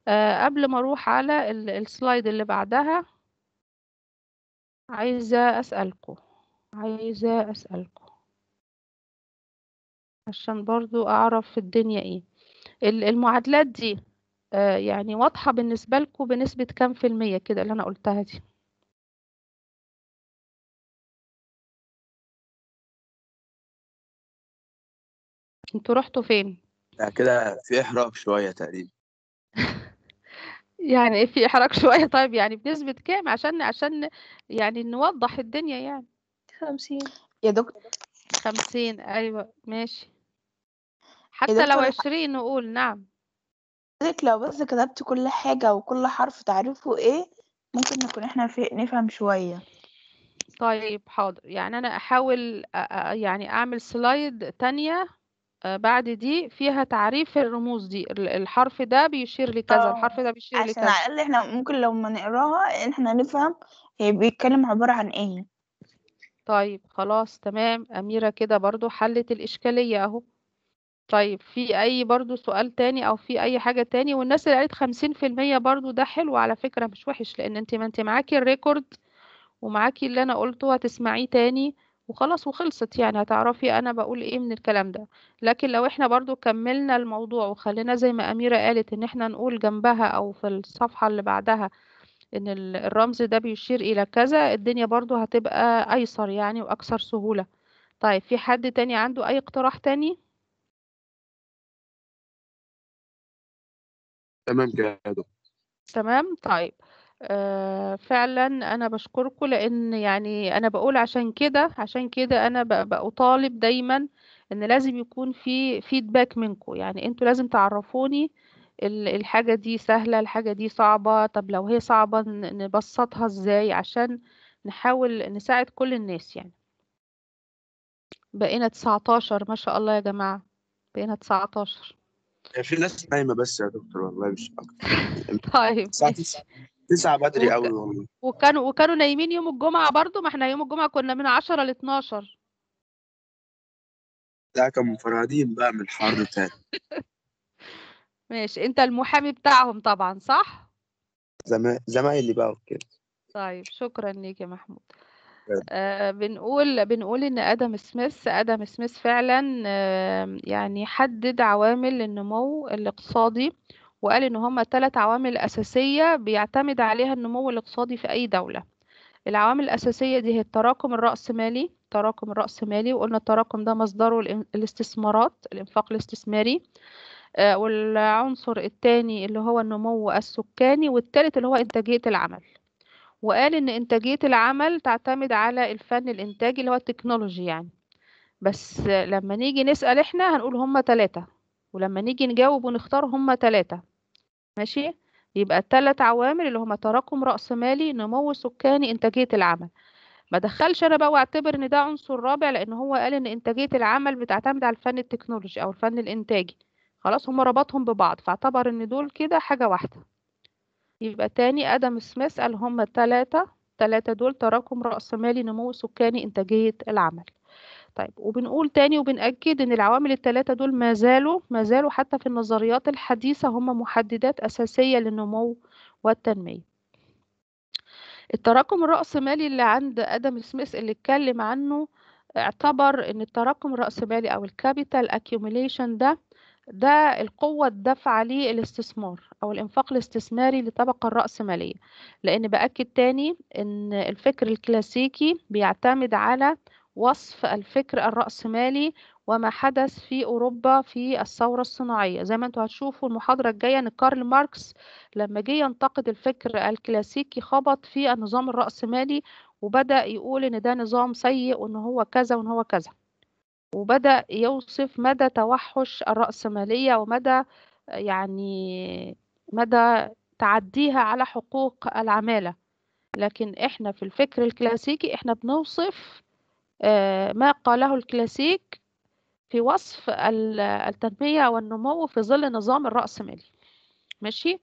Speaker 1: أه قبل ما أروح على السلايد اللي بعدها عايزة أسألكم عايزة أسألكم عشان برضو أعرف في الدنيا إيه المعادلات دي آه، يعني واضحة بالنسبة لكم بنسبة كام في المية كده اللي أنا قلتها دي انتوا رحتوا فين؟ لا كده في إحراق شوية تقريبا <laughs> يعني ايه في إحراق شوية طيب يعني بنسبة كام عشان عشان يعني نوضح الدنيا يعني خمسين يا دكتور خمسين أيوة ماشي حتى لو عشرين نقول نعم لك لو بس كتبت كل حاجة وكل حرف تعريفه ايه ممكن نكون احنا في نفهم شوية طيب حاضر يعني أنا أحاول أ- يعني أعمل سلايد تانية آه، بعد دي فيها تعريف الرموز دي الحرف ده بيشير لكذا آه، الحرف ده بيشير لكذا عشان على الأقل احنا ممكن لو ما نقراها احنا نفهم هي بيتكلم عبارة عن ايه طيب خلاص تمام أميرة كده برضو حلت الإشكالية أهو طيب في أي برضو سؤال تاني أو في أي حاجة تاني والناس اللي قالت خمسين في المية برضو ده حلو على فكرة مش وحش لأن أنت ما أنت معاكي الريكورد ومعاكي اللي أنا قلته هتسمعيه تاني وخلاص وخلصت يعني هتعرفي أنا بقول إيه من الكلام ده لكن لو إحنا برضو كملنا الموضوع وخلينا زي ما أميرة قالت إن إحنا نقول جنبها أو في الصفحة اللي بعدها إن الرمز ده بيشير إلى كذا الدنيا برضو هتبقى أيسر يعني وأكثر سهولة طيب في حد تاني عنده أي اقتراح تاني؟ تمام كده تمام طيب آه فعلا انا بشكركم لان يعني انا بقول عشان كده عشان كده انا بطالب دايما ان لازم يكون في فيدباك منكم يعني انتوا لازم تعرفوني الحاجة دي سهلة الحاجة دي صعبة طب لو هي صعبة نبسطها ازاي عشان نحاول نساعد كل الناس يعني بقينا 19 ما شاء الله يا جماعة بقينا 19 يعني في ناس نايمه بس يا دكتور والله مش اكتر طيب تسعة 9 بدري وك... قوي والله وكانوا وكانوا نايمين يوم الجمعه برضو ما احنا يوم الجمعه كنا من 10 ل 12 لا كانوا منفردين بقى من الحر تاني <laughs> ماشي انت المحامي بتاعهم طبعا صح زمايلي بقى وكده طيب شكرا ليك يا محمود آه، بنقول بنقول إن آدم سميث آدم سميث فعلا يعني حدد عوامل النمو الاقتصادي وقال إن هما ثلاث عوامل أساسية بيعتمد عليها النمو الاقتصادي في أي دولة العوامل الأساسية دي هي التراكم الرأسمالي تراكم الرأسمالي وقلنا التراكم ده مصدره الاستثمارات الإنفاق الاستثماري آه، والعنصر الثاني اللي هو النمو السكاني والثالث اللي هو إنتاجية العمل وقال إن إنتاجية العمل تعتمد على الفن الإنتاجي اللي هو التكنولوجي يعني بس لما نيجي نسأل إحنا هنقول هما تلاتة ولما نيجي نجاوب ونختار هما تلاتة ماشي يبقى التلات عوامل اللي هما تراكم رأسمالي نمو سكاني إنتاجية العمل ما دخلش انا بقى واعتبر ان ده عنصر رابع لان هو قال ان انتاجيه العمل بتعتمد على الفن التكنولوجي او الفن الانتاجي خلاص هما ربطهم ببعض فاعتبر ان دول كده حاجه واحده يبقى تاني أدم سميث قال هما التلاتة التلاتة دول تراكم رأسمالي نمو سكاني إنتاجية العمل طيب وبنقول تاني وبنأكد إن العوامل التلاتة دول ما زالوا ما زالوا حتى في النظريات الحديثة هما محددات أساسية للنمو والتنمية التراكم الرأسمالي اللي عند آدم سميث اللي اتكلم عنه اعتبر إن التراكم الرأسمالي أو الكابيتال اكيوميليشن ده ده القوة الدافعة للاستثمار أو الإنفاق الاستثماري لطبقة الرأسمالية لأن بأكد تاني إن الفكر الكلاسيكي بيعتمد على وصف الفكر الرأسمالي وما حدث في أوروبا في الثورة الصناعية زي ما انتوا هتشوفوا المحاضرة الجاية إن كارل ماركس لما جه ينتقد الفكر الكلاسيكي خبط في النظام الرأسمالي وبدأ يقول إن ده نظام سيء وإن هو كذا وإن هو كذا وبدأ يوصف مدى توحش الرأسمالية ومدى يعني مدى تعديها على حقوق العمالة لكن احنا في الفكر الكلاسيكي احنا بنوصف آه، ما قاله الكلاسيك في وصف التنمية والنمو في ظل نظام الرأسمالي ماشي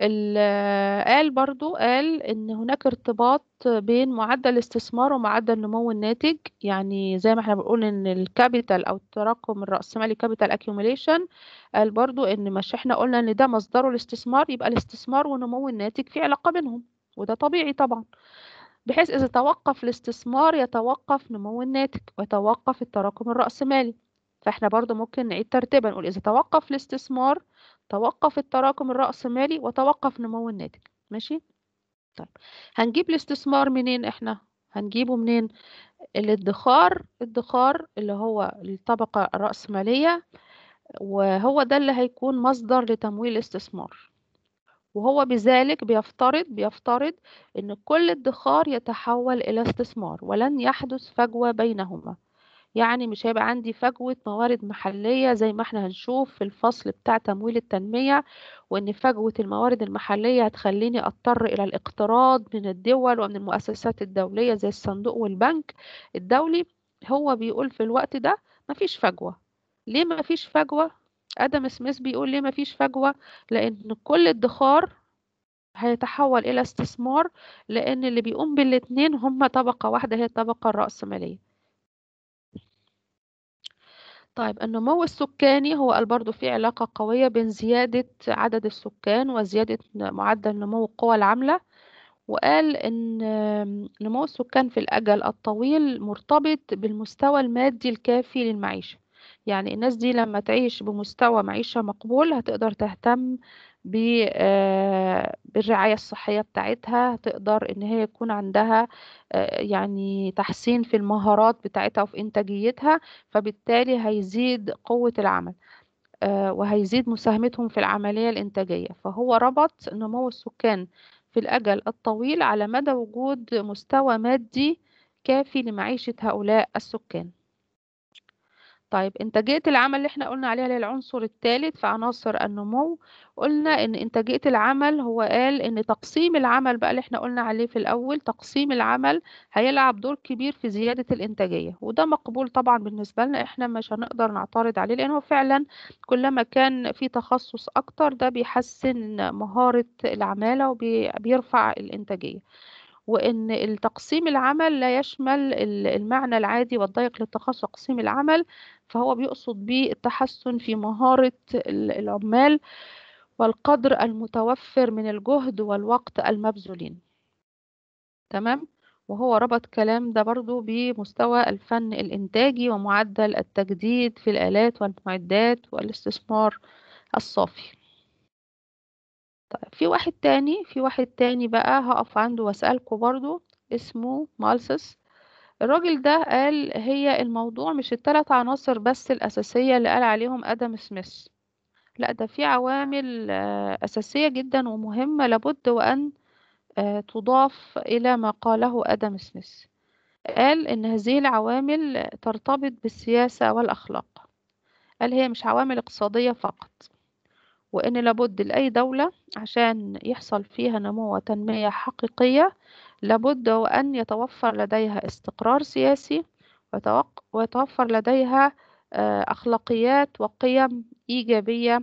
Speaker 1: قال برضو قال إن هناك ارتباط بين معدل الاستثمار ومعدل نمو الناتج يعني زي ما احنا بنقول إن الكابيتال أو التراكم الرأسمالي كابيتال أكيوميليشن قال برضو إن مش احنا قلنا إن ده مصدره الاستثمار يبقى الاستثمار ونمو الناتج في علاقة بينهم وده طبيعي طبعا بحيث إذا توقف الاستثمار يتوقف نمو الناتج ويتوقف التراكم الرأسمالي فاحنا برضو ممكن نعيد ترتيبا نقول إذا توقف الاستثمار توقف التراكم الرأسمالي وتوقف نمو الناتج ماشي طيب هنجيب الاستثمار منين احنا هنجيبه منين الادخار الادخار اللي هو الطبقة الرأسمالية وهو ده اللي هيكون مصدر لتمويل الاستثمار وهو بذلك بيفترض بيفترض ان كل ادخار يتحول الى استثمار ولن يحدث فجوة بينهما يعني مش هيبقى عندي فجوة موارد محلية زي ما احنا هنشوف في الفصل بتاع تمويل التنمية وإن فجوة الموارد المحلية هتخليني أضطر إلى الاقتراض من الدول ومن المؤسسات الدولية زي الصندوق والبنك الدولي هو بيقول في الوقت ده مفيش فجوة ليه مفيش فجوة؟ آدم سميث بيقول ليه مفيش فجوة؟ لأن كل ادخار هيتحول إلى استثمار لأن اللي بيقوم بالاتنين هم طبقة واحدة هي الطبقة الرأسمالية طيب النمو السكاني هو برضه في علاقة قوية بين زيادة عدد السكان وزيادة معدل نمو القوى العاملة وقال إن نمو السكان في الأجل الطويل مرتبط بالمستوى المادي الكافي للمعيشة يعني الناس دي لما تعيش بمستوى معيشة مقبول هتقدر تهتم آه، بالرعاية الصحية بتاعتها تقدر إن هي يكون عندها آه، يعني تحسين في المهارات بتاعتها وفي إنتاجيتها فبالتالي هيزيد قوة العمل آه، وهيزيد مساهمتهم في العملية الإنتاجية فهو ربط نمو السكان في الأجل الطويل على مدى وجود مستوى مادي كافي لمعيشة هؤلاء السكان طيب إنتاجية العمل اللي إحنا قلنا عليها للعنصر الثالث في عناصر النمو قلنا إن إنتاجية العمل هو قال إن تقسيم العمل بقى اللي إحنا قلنا عليه في الأول تقسيم العمل هيلعب دور كبير في زيادة الإنتاجية وده مقبول طبعا بالنسبة لنا إحنا مش هنقدر نعترض عليه لأنه فعلا كلما كان في تخصص أكتر ده بيحسن مهارة العمالة وبيرفع الإنتاجية وإن التقسيم العمل لا يشمل المعنى العادي والضيق للتخصص تقسيم العمل فهو بيقصد بيه التحسن في مهارة العمال والقدر المتوفر من الجهد والوقت المبذولين تمام وهو ربط كلام ده برضو بمستوى الفن الإنتاجي ومعدل التجديد في الآلات والمعدات والاستثمار الصافي طيب في واحد تاني في واحد تاني بقى هقف عنده واسألكوا برضو اسمه مالسس الراجل ده قال هي الموضوع مش التلات عناصر بس الأساسية اللي قال عليهم آدم سميث لا ده في عوامل آه، أساسية جدا ومهمة لابد وأن آه، تضاف إلى ما قاله آدم سميث قال إن هذه العوامل ترتبط بالسياسة والأخلاق قال هي مش عوامل اقتصادية فقط وإن لابد لأي دولة عشان يحصل فيها نمو وتنمية حقيقية لابد وأن يتوفر لديها استقرار سياسي ويتوفر لديها آه، أخلاقيات وقيم إيجابية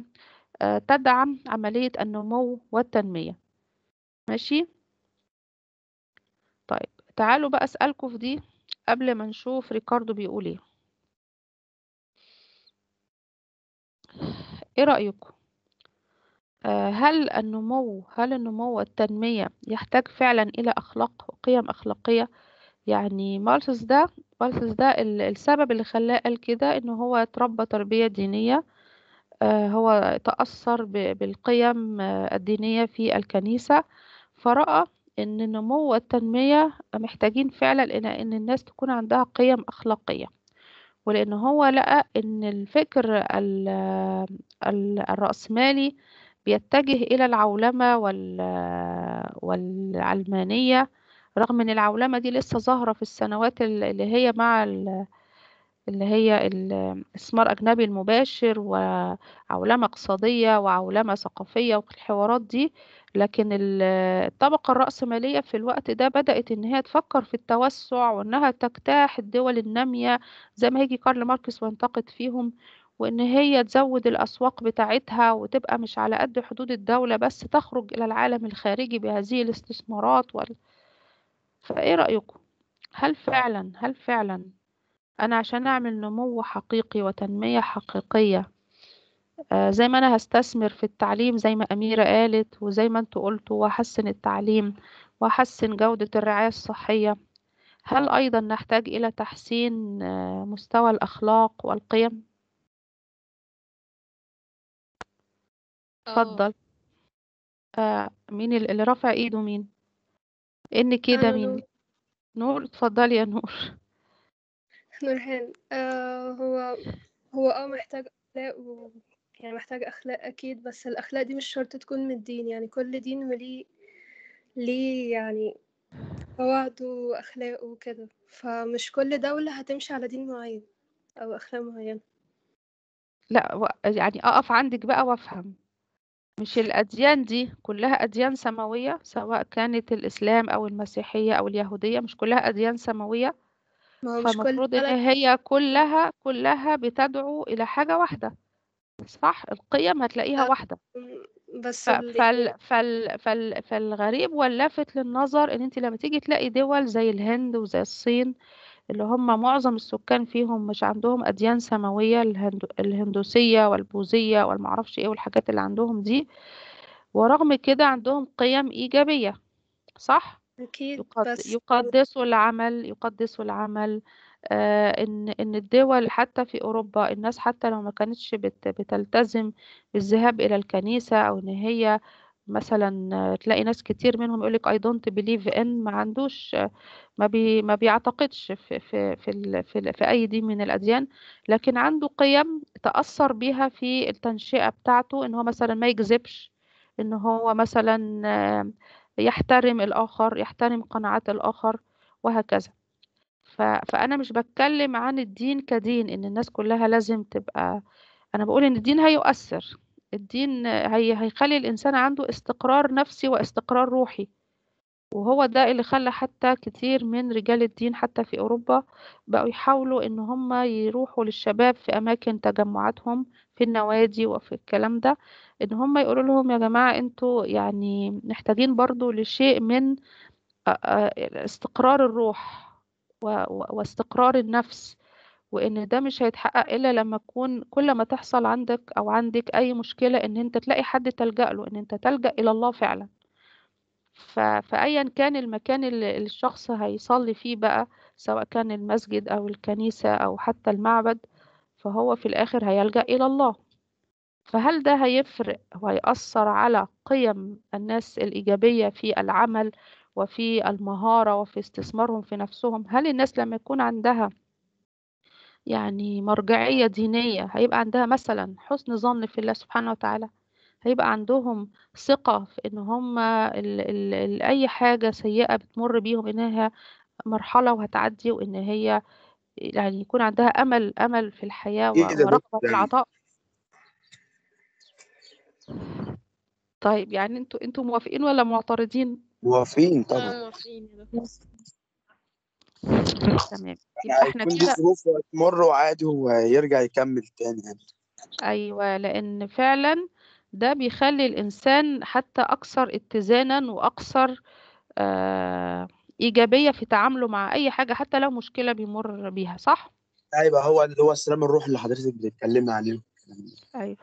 Speaker 1: آه، تدعم عملية النمو والتنمية ماشي طيب تعالوا بقى أسألكم في دي قبل ما نشوف ريكاردو بيقول ايه ايه رأيكم آه، هل النمو هل النمو والتنمية يحتاج فعلا إلى أخلاق وقيم أخلاقية؟ يعني مالسوس ده ماركس ده السبب اللي خلاه قال كده إن هو اتربى تربية دينية آه، هو تأثر بالقيم آه، الدينية في الكنيسة فرأى إن النمو والتنمية محتاجين فعلا إن إن الناس تكون عندها قيم أخلاقية ولأن هو لقى إن الفكر الرأسمالي بيتجه إلى العولمة وال... والعلمانية رغم إن العولمة دي لسه ظاهرة في السنوات اللي هي مع ال... اللي هي الاستثمار الأجنبي المباشر وعولمة اقتصادية وعولمة ثقافية والحوارات دي لكن الطبقة الرأسمالية في الوقت ده بدأت إن هي تفكر في التوسع وإنها تجتاح الدول النامية زي ما هيجي كارل ماركس وينتقد فيهم وإن هي تزود الأسواق بتاعتها وتبقى مش على قد حدود الدولة بس تخرج إلى العالم الخارجي بهذه الاستثمارات وال... فإيه رأيكم؟ هل فعلا هل فعلا أنا عشان أعمل نمو حقيقي وتنمية حقيقية آه زي ما أنا هستثمر في التعليم زي ما أميرة قالت وزي ما أنتوا قلتوا وأحسن التعليم وأحسن جودة الرعاية الصحية هل أيضا نحتاج إلى تحسين آه، مستوى الأخلاق والقيم اتفضل آه, آه، مين اللي رفع ايده مين ان كده آه، مين نور اتفضلي يا نور <laughs> نورهان آه هو هو اه محتاج أخلاق و... يعني محتاج أخلاق أكيد بس الأخلاق دي مش شرط تكون من الدين يعني كل دين وليه ليه يعني قواعده وأخلاقه وكده فمش كل دولة هتمشي على دين معين أو أخلاق معينة لا يعني اقف عندك بقى وافهم مش الأديان دي كلها أديان سماوية سواء كانت الإسلام أو المسيحية أو اليهودية مش كلها أديان سماوية ما هو مش كل فالمفروض إن هي كلها كلها بتدعو إلى حاجة واحدة صح القيم هتلاقيها آه. واحدة بس ف- فال فال فال فالغريب واللافت للنظر إن أنت لما تيجي تلاقي دول زي الهند وزي الصين اللي هم معظم السكان فيهم مش عندهم أديان سماوية الهندوسية والبوذية والمعرفش إيه والحاجات اللي عندهم دي ورغم كده عندهم قيم إيجابية صح؟ أكيد بس يقدسوا العمل يقدسوا العمل آه إن إن الدول حتى في أوروبا الناس حتى لو ما كانتش بت بتلتزم بالذهاب إلى الكنيسة أو إن هي مثلا تلاقي ناس كتير منهم يقولك I don't believe in ما عندوش ما بي ما بيعتقدش في في في في, في أي دين من الأديان لكن عنده قيم تأثر بيها في التنشئة بتاعته إن هو مثلا ما يكذبش إن هو مثلا يحترم الآخر يحترم قناعات الآخر وهكذا فأنا مش بتكلم عن الدين كدين إن الناس كلها لازم تبقى أنا بقول إن الدين هيؤثر الدين هي هيخلي الإنسان عنده استقرار نفسي واستقرار روحي وهو ده اللي خلى حتى كتير من رجال الدين حتى في أوروبا بقوا يحاولوا إن هم يروحوا للشباب في أماكن تجمعاتهم في النوادي وفي الكلام ده إن هم يقولوا لهم يا جماعة أنتوا يعني محتاجين برضو لشيء من استقرار الروح واستقرار النفس وإن ده مش هيتحقق إلا لما تكون كل ما تحصل عندك أو عندك أي مشكلة إن أنت تلاقي حد تلجأ له إن أنت تلجأ إلى الله فعلا فأيا كان المكان اللي الشخص هيصلي فيه بقى سواء كان المسجد أو الكنيسة أو حتى المعبد فهو في الآخر هيلجأ إلى الله فهل ده هيفرق وهيأثر على قيم الناس الإيجابية في العمل وفي المهارة وفي استثمارهم في نفسهم هل الناس لما يكون عندها يعني مرجعية دينية هيبقى عندها مثلا حسن ظن في الله سبحانه وتعالى هيبقى عندهم ثقة في إن هم الـ الـ الـ أي حاجة سيئة بتمر بيهم إنها مرحلة وهتعدي وإن هي يعني يكون عندها أمل أمل في الحياة ورغبة إيه في يعني العطاء طيب يعني انتوا انتوا موافقين ولا معترضين؟ موافقين طبعا موافقين تمام يبقى يعني احنا هيكون دي كده ظروف وهتمر وعادي ويرجع يكمل تاني يعني ايوه لان فعلا ده بيخلي الانسان حتى اكثر اتزانا واكثر آه، ايجابيه في تعامله مع اي حاجه حتى لو مشكله بيمر بيها صح ايوه هو اللي هو السلام الروح اللي حضرتك بتتكلمي عليه ايوه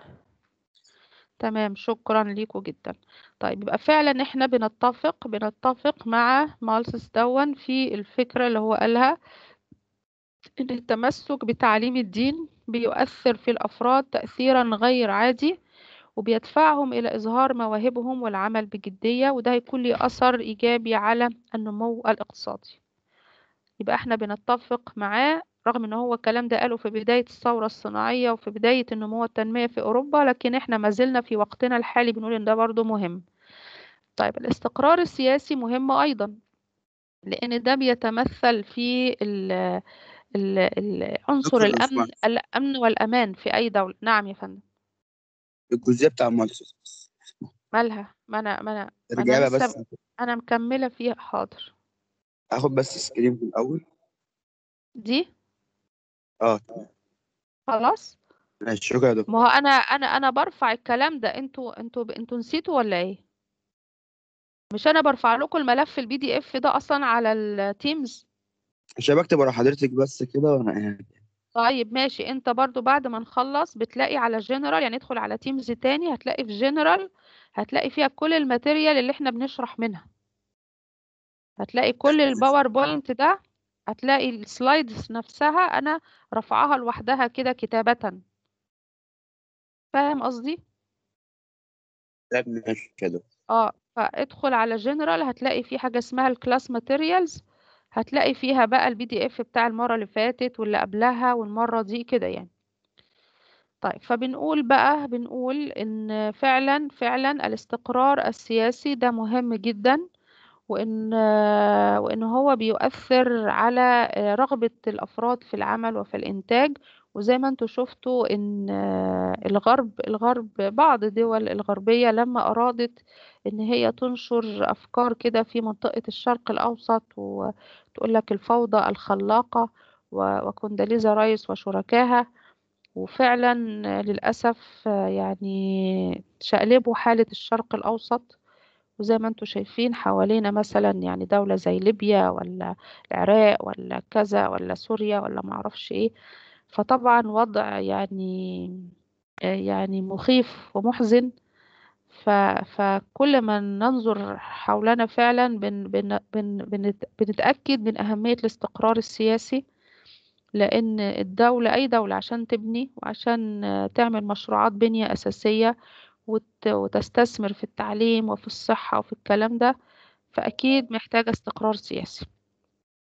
Speaker 1: تمام شكرا ليكوا جدا طيب يبقى فعلا احنا بنتفق بنتفق مع مالسس دون في الفكره اللي هو قالها إن التمسك بتعليم الدين بيؤثر في الأفراد تأثيرا غير عادي وبيدفعهم إلى إظهار مواهبهم والعمل بجدية وده هيكون لي أثر إيجابي على النمو الاقتصادي يبقى احنا بنتفق معاه رغم ان هو الكلام ده قاله في بداية الثورة الصناعية وفي بداية النمو التنمية في أوروبا لكن احنا ما زلنا في وقتنا الحالي بنقول ان ده برضه مهم طيب الاستقرار السياسي مهم أيضا لأن ده بيتمثل في ال ال عنصر الأمن الأمن والأمان في أي دولة نعم يا فندم الجزئية بتاع مالها ما أنا ما أنا ما ارجع أنا لها بس أنا مكملة فيها حاضر اخد بس سكرين في الأول دي اه تمام خلاص ماشي شكرا يا ما هو أنا أنا أنا برفع الكلام ده أنتوا أنتوا أنتوا نسيتوا ولا إيه مش أنا برفع لكم الملف البي دي إف ده أصلا على التيمز بكتب ورا حضرتك بس كده وانا قاعد طيب ماشي انت برضو بعد ما نخلص بتلاقي على جنرال يعني ادخل على تيمز تاني هتلاقي في جنرال هتلاقي فيها كل الماتيريال اللي احنا بنشرح منها هتلاقي كل الباوربوينت ده هتلاقي السلايدز نفسها انا رافعاها لوحدها كده كتابة فاهم قصدي؟ اه فادخل على جنرال هتلاقي في حاجة اسمها الكلاس ماتيريالز هتلاقي فيها بقى البي دي اف بتاع المرة اللي فاتت واللي قبلها والمرة دي كده يعني طيب فبنقول بقى بنقول ان فعلا فعلا الاستقرار السياسي ده مهم جدا وان وان هو بيؤثر على آه، رغبة الافراد في العمل وفي الانتاج وزي ما انتم شفتوا ان الغرب الغرب بعض الدول الغربية لما أرادت ان هي تنشر أفكار كده في منطقة الشرق الأوسط وتقول لك الفوضى الخلاقة وكونداليزا رايس وشركاها وفعلا للأسف يعني شقلبوا حالة الشرق الأوسط وزي ما انتم شايفين حوالينا مثلا يعني دولة زي ليبيا ولا العراق ولا كذا ولا سوريا ولا معرفش ايه فطبعا وضع يعني آه، يعني مخيف ومحزن ف... فكل ما ننظر حولنا فعلا بن... بن... بن... بنتأكد من أهمية الاستقرار السياسي لأن الدولة أي دولة عشان تبني وعشان تعمل مشروعات بنية أساسية وتستثمر في التعليم وفي الصحة وفي الكلام ده فأكيد محتاجة استقرار سياسي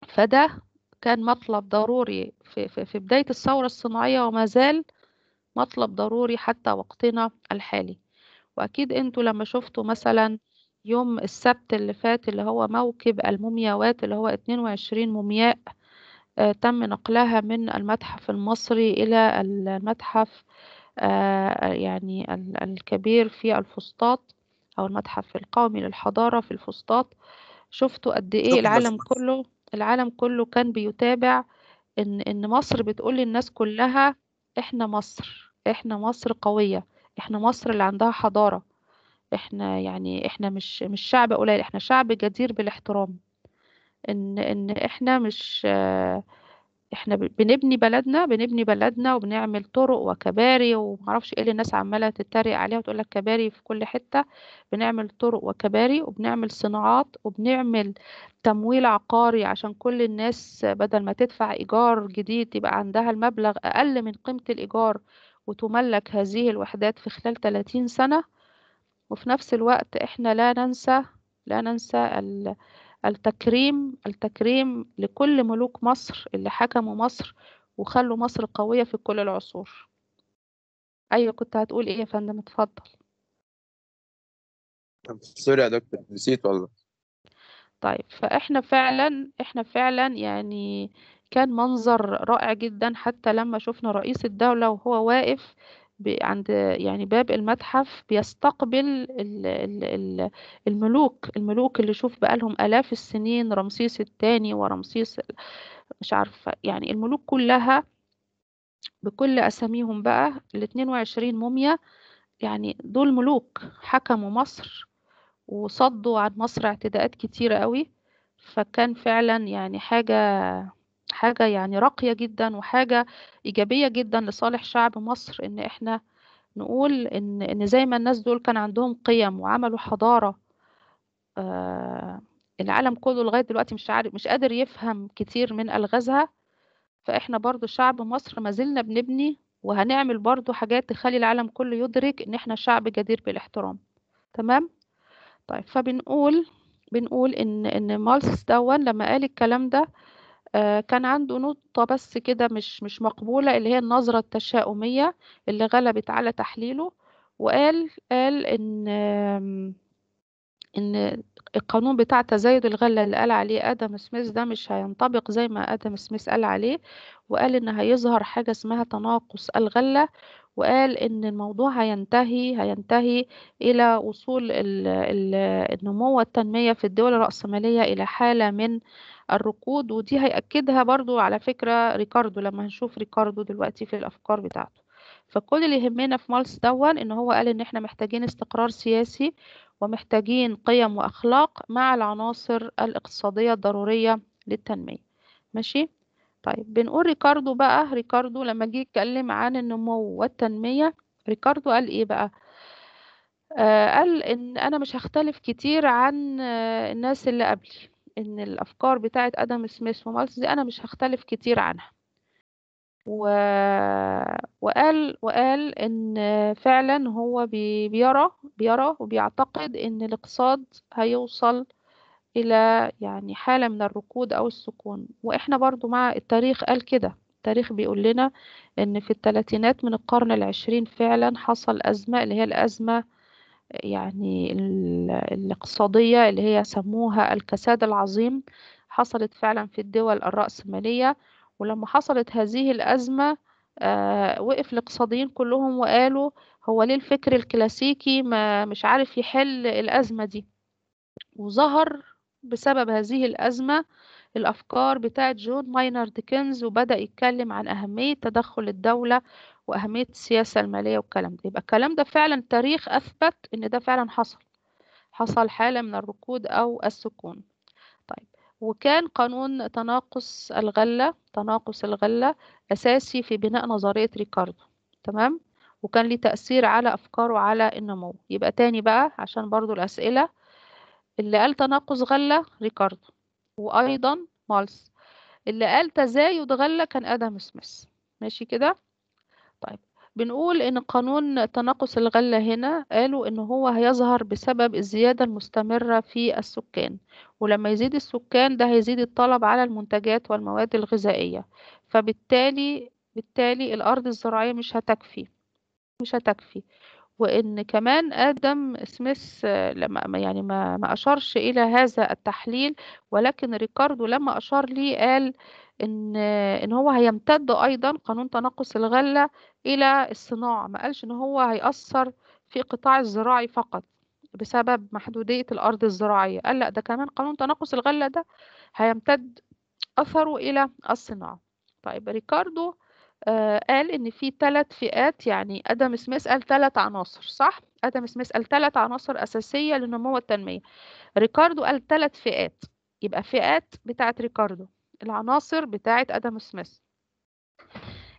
Speaker 1: فده كان مطلب ضروري في, في, في بداية الثورة الصناعية وما زال مطلب ضروري حتى وقتنا الحالي وأكيد أنتوا لما شفتوا مثلا يوم السبت اللي فات اللي هو موكب المومياوات اللي هو 22 مومياء آه، تم نقلها من المتحف المصري إلى المتحف آه، يعني الكبير في الفسطاط أو المتحف القومي للحضارة في الفسطاط شفتوا قد إيه العالم كله العالم كله كان بيتابع إن إن مصر بتقول للناس كلها إحنا مصر إحنا مصر قوية إحنا مصر اللي عندها حضارة إحنا يعني إحنا مش مش شعب قليل إحنا شعب جدير بالاحترام إن إن إحنا مش آه إحنا بنبني بلدنا، بنبني بلدنا وبنعمل طُرُق وكباري وما أعرفش إيه اللي الناس عمّالة تتّريق عليها وتقول لك كباري في كل حتّة، بنعمل طُرُق وكباري وبنعمل صناعات وبنعمل تمويل عقاري عشان كل الناس بدل ما تدفع إيجار جديد يبقى عندها المبلغ أقل من قيمة الإيجار وتُمَلّك هذه الوحدات في خلال 30 سَنة، وفي نفس الوقت إحنا لا ننسى لا ننسى ال التكريم التكريم لكل ملوك مصر اللي حكموا مصر وخلوا مصر قوية في كل العصور أيوة كنت هتقول إيه يا فندم اتفضل سوري يا دكتور نسيت والله طيب فإحنا فعلا إحنا فعلا يعني كان منظر رائع جدا حتى لما شفنا رئيس الدولة وهو واقف عند يعني باب المتحف بيستقبل الملوك الملوك اللي شوف بقالهم آلاف السنين رمسيس الثاني ورمسيس مش عارفة يعني الملوك كلها بكل أساميهم بقى ال 22 موميا يعني دول ملوك حكموا مصر وصدوا عن مصر اعتداءات كتيرة قوي فكان فعلا يعني حاجة حاجة يعني راقية جدًا وحاجة إيجابية جدًا لصالح شعب مصر إن إحنا نقول إن إن زي ما الناس دول كان عندهم قيم وعملوا حضارة آه العالم كله لغاية دلوقتي مش عارف مش قادر يفهم كتير من ألغازها، فإحنا برضه شعب مصر ما زلنا بنبني وهنعمل برضه حاجات تخلّي العالم كله يدرك إن إحنا شعب جدير بالاحترام، تمام؟ طيب فبنقول بنقول إن إن مالس دون لمّا قال الكلام ده آه، كان عنده نقطة بس كده مش مش مقبولة اللي هي النظرة التشاؤمية اللي غلبت على تحليله وقال قال إن إن القانون بتاع تزايد الغلة اللي قال عليه آدم سميث ده مش هينطبق زي ما آدم سميث قال عليه وقال إن هيظهر حاجة اسمها تناقص الغلة وقال إن الموضوع هينتهي هينتهي إلى وصول ال ال النمو والتنمية في الدول الرأسمالية إلى حالة من الركود ودي هيأكدها برضو على فكرة ريكاردو لما هنشوف ريكاردو دلوقتي في الأفكار بتاعته فكل اللي يهمنا في مالس دون إن هو قال إن إحنا محتاجين استقرار سياسي ومحتاجين قيم وأخلاق مع العناصر الاقتصادية الضرورية للتنمية ماشي طيب بنقول ريكاردو بقى ريكاردو لما جه يتكلم عن النمو والتنمية ريكاردو قال إيه بقى؟ آه، قال إن أنا مش هختلف كتير عن آه، الناس اللي قبلي إن الأفكار بتاعت آدم سميث ومالس دي أنا مش هختلف كتير عنها و... <laughs> وقال وقال ان فعلا هو بي... بيرى بيرى وبيعتقد ان الاقتصاد هيوصل إلى يعني حالة من الركود أو السكون وإحنا برضو مع التاريخ قال كده التاريخ بيقول لنا إن في الثلاثينات من القرن العشرين فعلا حصل أزمة اللي هي الأزمة يعني الاقتصادية اللي هي سموها الكساد العظيم حصلت فعلا في الدول الرأسمالية ولما حصلت هذه الأزمة آه وقف الاقتصاديين كلهم وقالوا هو ليه الفكر الكلاسيكي ما مش عارف يحل الأزمة دي وظهر بسبب هذه الأزمة الأفكار بتاعة جون ماينر ديكنز وبدأ يتكلم عن أهمية تدخل الدولة وأهمية السياسة المالية والكلام ده يبقى الكلام ده فعلا التاريخ أثبت إن ده فعلا حصل حصل حالة من الركود أو السكون طيب وكان قانون تناقص الغلة تناقص الغلة أساسي في بناء نظرية ريكاردو تمام وكان ليه تأثير على أفكاره على النمو يبقى تاني بقى عشان برضو الأسئلة اللي قال تناقص غلة ريكاردو وأيضا مالس اللي قال تزايد غلة كان آدم سميث ماشي كده طيب بنقول إن قانون تناقص الغلة هنا قالوا إن هو هيظهر بسبب الزيادة المستمرة في السكان ولما يزيد السكان ده هيزيد الطلب على المنتجات والمواد الغذائية فبالتالي بالتالي الأرض الزراعية مش هتكفي مش هتكفي وإن كمان آدم سميث آه، لما يعني ما, ما أشارش إلى هذا التحليل ولكن ريكاردو لما أشار ليه قال إن إن هو هيمتد أيضا قانون تناقص الغلة إلى الصناعة ما قالش إن هو هيأثر في القطاع الزراعي فقط بسبب محدودية الأرض الزراعية قال لا ده كمان قانون تناقص الغلة ده هيمتد أثره إلى الصناعة طيب ريكاردو آه، قال إن في ثلاث فئات، يعني آدم سميث قال ثلاث عناصر صح؟ آدم سميث قال ثلاث عناصر أساسية للنمو والتنمية، ريكاردو قال ثلاث فئات، يبقى فئات بتاعة ريكاردو، العناصر بتاعة آدم سميث.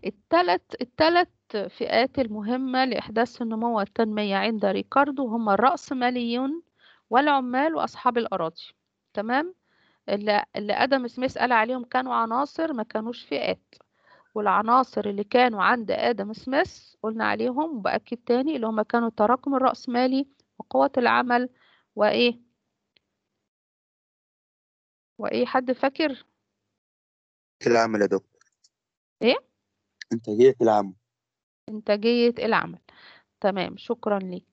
Speaker 1: الثلاث الثلاث فئات المهمة لإحداث النمو والتنمية عند ريكاردو هم الرأسماليون والعمال وأصحاب الأراضي، تمام؟ اللي آدم سميث قال عليهم كانوا عناصر ما كانوش فئات. والعناصر اللي كانوا عند آدم سميث قلنا عليهم وبأكد تاني اللي هما كانوا التراكم الرأسمالي وقوة العمل وإيه وإيه حد فاكر العمل يا دكتور إيه إنتاجية العمل إنتاجية العمل تمام شكرا ليك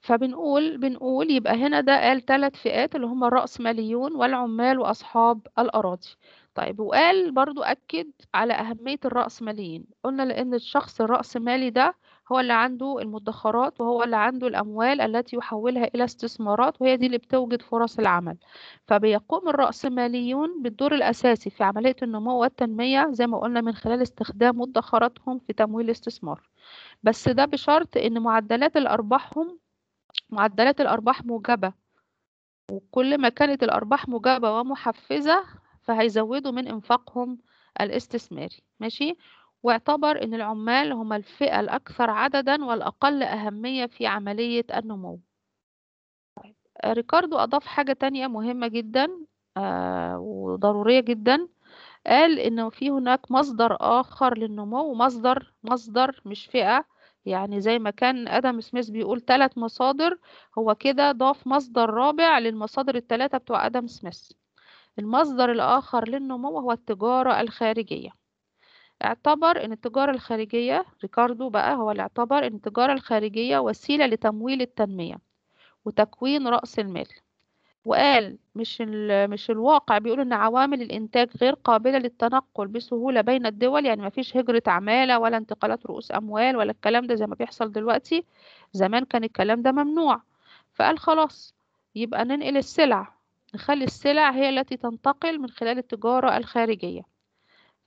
Speaker 1: فبنقول بنقول يبقى هنا ده قال ثلاث فئات اللي هم الرأسماليون والعمال وأصحاب الأراضي طيب وقال برضو أكد على أهمية الرأسماليين قلنا لأن الشخص الرأسمالي ده هو اللي عنده المدخرات وهو اللي عنده الأموال التي يحولها إلى استثمارات وهي دي اللي بتوجد فرص العمل فبيقوم الرأسماليون بالدور الأساسي في عملية النمو والتنمية زي ما قلنا من خلال استخدام مدخراتهم في تمويل الاستثمار بس ده بشرط إن معدلات الأرباحهم معدلات الأرباح موجبة وكل ما كانت الأرباح موجبة ومحفزة فهيزودوا من إنفاقهم الاستثماري ماشي واعتبر أن العمال هم الفئة الأكثر عددا والأقل أهمية في عملية النمو آه، ريكاردو أضاف حاجة تانية مهمة جدا آه، وضرورية جدا قال إنه في هناك مصدر آخر للنمو مصدر مصدر مش فئة يعني زي ما كان آدم سميث بيقول ثلاث مصادر هو كده ضاف مصدر رابع للمصادر الثلاثة بتوع آدم سميث المصدر الآخر للنمو هو التجارة الخارجية اعتبر أن التجارة الخارجية ريكاردو بقى هو اللي اعتبر أن التجارة الخارجية وسيلة لتمويل التنمية وتكوين رأس المال وقال مش مش الواقع بيقول ان عوامل الانتاج غير قابله للتنقل بسهوله بين الدول يعني مفيش هجره عماله ولا انتقالات رؤوس اموال ولا الكلام ده زي ما بيحصل دلوقتي زمان كان الكلام ده ممنوع فقال خلاص يبقى ننقل السلع نخلي السلع هي التي تنتقل من خلال التجارة الخارجية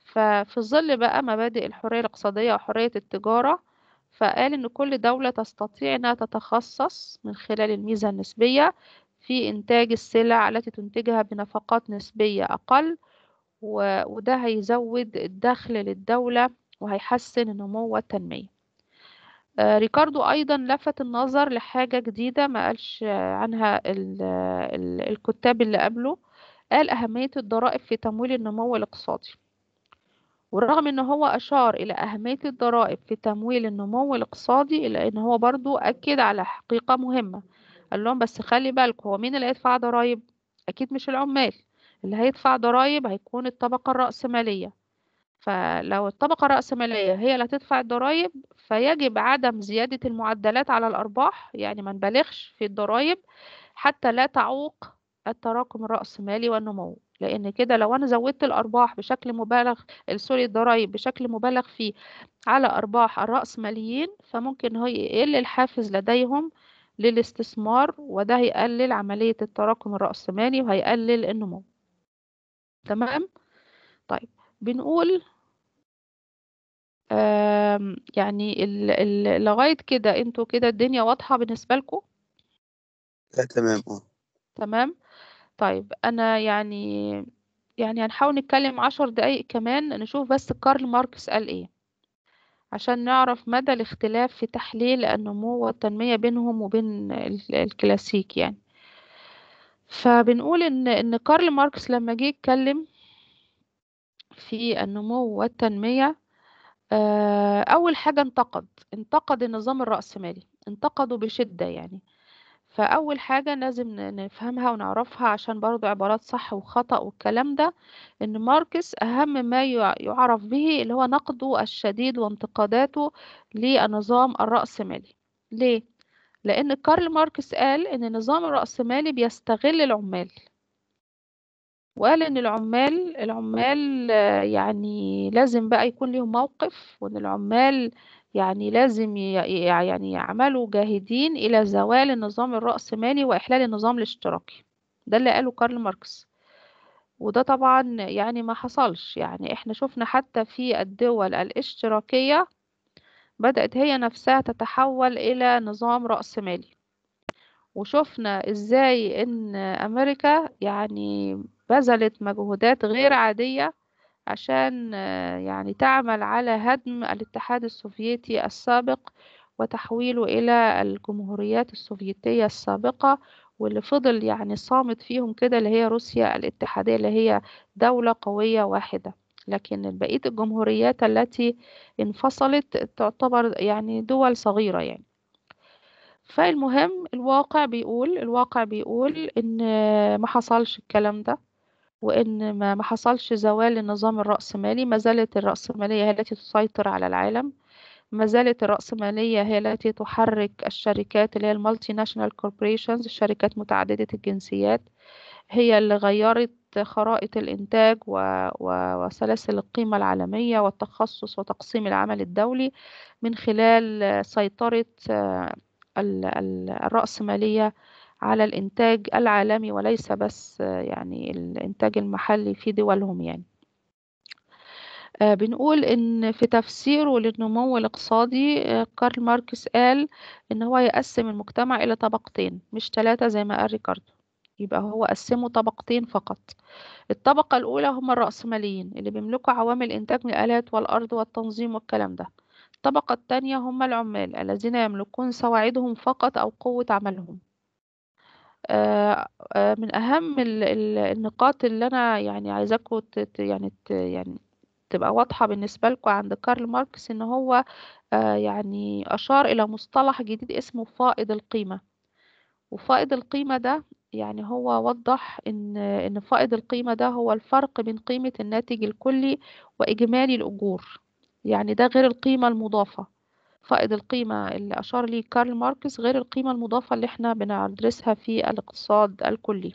Speaker 1: ففي ظل بقى مبادئ الحرية الاقتصادية وحرية التجارة فقال إن كل دولة تستطيع إنها تتخصص من خلال الميزة النسبية في إنتاج السلع التي تنتجها بنفقات نسبية أقل وده هيزود الدخل للدولة وهيحسن النمو والتنمية آه، ريكاردو أيضا لفت النظر لحاجة جديدة ما قالش آه، عنها ال ال الكتاب اللي قبله قال أهمية الضرائب في تمويل النمو الاقتصادي ورغم ان هو اشار الى اهمية الضرائب في تمويل النمو الاقتصادي الا ان هو برضو اكد على حقيقة مهمة قال لهم بس خلي بالك هو مين اللي هيدفع ضرائب اكيد مش العمال اللي هيدفع ضرائب هيكون الطبقة الرأسمالية فلو الطبقة الرأسمالية هي اللي هتدفع الضرايب فيجب عدم زيادة المعدلات على الأرباح يعني ما نبالغش في الضرايب حتى لا تعوق التراكم الرأسمالي والنمو لأن كده لو أنا زودت الأرباح بشكل مبالغ آه، سوري الضرايب بشكل مبالغ فيه على أرباح الرأسماليين فممكن هو يقل الحافز لديهم للاستثمار وده هيقلل عملية التراكم الرأسمالي وهيقلل النمو تمام؟ طيب بنقول يعني لغاية كده انتوا كده الدنيا واضحة بالنسبة لكم لا آه، تمام اه تمام طيب انا يعني يعني هنحاول نتكلم عشر دقايق كمان نشوف بس كارل ماركس قال ايه عشان نعرف مدى الاختلاف في تحليل النمو والتنمية بينهم وبين الكلاسيك يعني فبنقول ان ان كارل ماركس لما جه يتكلم في النمو والتنمية آه، أول حاجة انتقد انتقد النظام الرأسمالي انتقده بشدة يعني فأول حاجة لازم نفهمها ونعرفها عشان برضو عبارات صح وخطأ والكلام ده إن ماركس أهم ما يعرف به اللي هو نقده الشديد وانتقاداته للنظام الرأسمالي ليه؟ لأن كارل ماركس قال إن النظام الرأسمالي بيستغل العمال وقال إن العمال العمال يعني لازم بقى يكون ليهم موقف وإن العمال يعني لازم يعني يعملوا جاهدين إلى زوال النظام الرأسمالي وإحلال النظام الاشتراكي ده اللي قاله كارل ماركس وده طبعا يعني ما حصلش يعني احنا شفنا حتى في الدول الاشتراكية بدأت هي نفسها تتحول إلى نظام رأسمالي وشفنا ازاي ان امريكا يعني بذلت مجهودات غير عادية عشان آه، يعني تعمل على هدم الاتحاد السوفيتي السابق وتحويله إلى الجمهوريات السوفيتية السابقة واللي فضل يعني صامت فيهم كده اللي هي روسيا الاتحادية اللي هي دولة قوية واحدة لكن بقية الجمهوريات التي انفصلت تعتبر يعني دول صغيرة يعني فالمهم الواقع بيقول الواقع بيقول إن ما حصلش الكلام ده وإن ما حصلش زوال للنظام الرأسمالي، ما زالت الرأسمالية هي التي تسيطر على العالم، ما زالت الرأسمالية هي التي تحرك الشركات اللي هي المالتي ناشونال كوربوريشنز الشركات متعددة الجنسيات، هي اللي غيّرت خرائط الإنتاج و و وسلاسل القيمة العالمية والتخصص وتقسيم العمل الدولي من خلال سيطرة آه، ال ال الرأسمالية على الإنتاج العالمي وليس بس يعني الإنتاج المحلي في دولهم يعني آه، بنقول إن في تفسيره للنمو الاقتصادي آه، كارل ماركس قال إن هو يقسم المجتمع إلى طبقتين مش ثلاثة زي ما قال ريكاردو يبقى هو قسمه طبقتين فقط الطبقة الأولى هم الرأسماليين اللي بيملكوا عوامل إنتاج الآلات والأرض والتنظيم والكلام ده الطبقة التانية هم العمال الذين يملكون سواعدهم فقط أو قوة عملهم آه، آه، من أهم ال ال النقاط اللي أنا يعني عايزاكم يعني يعني تبقى واضحة بالنسبة لكم عند كارل ماركس إن هو آه، يعني أشار إلى مصطلح جديد اسمه فائض القيمة. وفائض القيمة ده يعني هو وضّح إن إن فائض القيمة ده هو الفرق بين قيمة الناتج الكلي وإجمالي الأجور، يعني ده غير القيمة المضافة. فائض القيمة اللي أشار ليه كارل ماركس غير القيمة المضافة اللي احنا بندرسها في الاقتصاد الكلي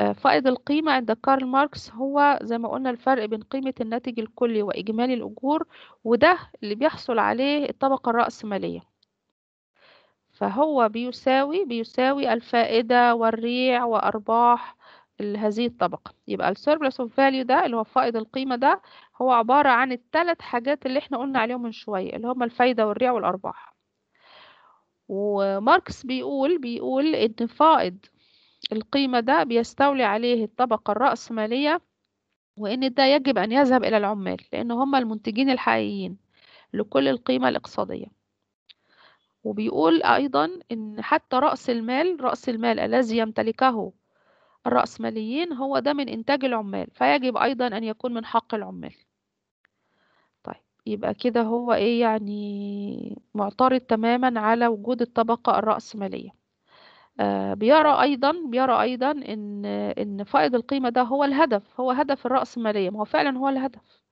Speaker 1: آه، فائض القيمة عند كارل ماركس هو زي ما قلنا الفرق بين قيمة الناتج الكلي وإجمالي الأجور وده اللي بيحصل عليه الطبقة الرأسمالية فهو بيساوي بيساوي الفائدة والريع وأرباح هذه الطبقة يبقى السيربلس اوف فاليو ده اللي هو فائض القيمة ده هو عبارة عن الثلاث حاجات اللي احنا قلنا عليهم من شوية اللي هما الفايدة والريع والأرباح وماركس بيقول بيقول إن فائض القيمة ده بيستولي عليه الطبقة الرأسمالية وإن ده يجب أن يذهب إلى العمال لأن هما المنتجين الحقيقيين لكل القيمة الاقتصادية وبيقول أيضا إن حتى رأس المال رأس المال الذي يمتلكه الرأسماليين هو ده من إنتاج العمال فيجب أيضا أن يكون من حق العمال يبقى كده هو إيه يعني معترض تمامًا على وجود الطبقة الرأسمالية. آه، بيرى أيضًا بيرى أيضًا إن إن فائض القيمة ده هو الهدف، هو هدف الرأسمالية، ما هو فعلًا هو الهدف.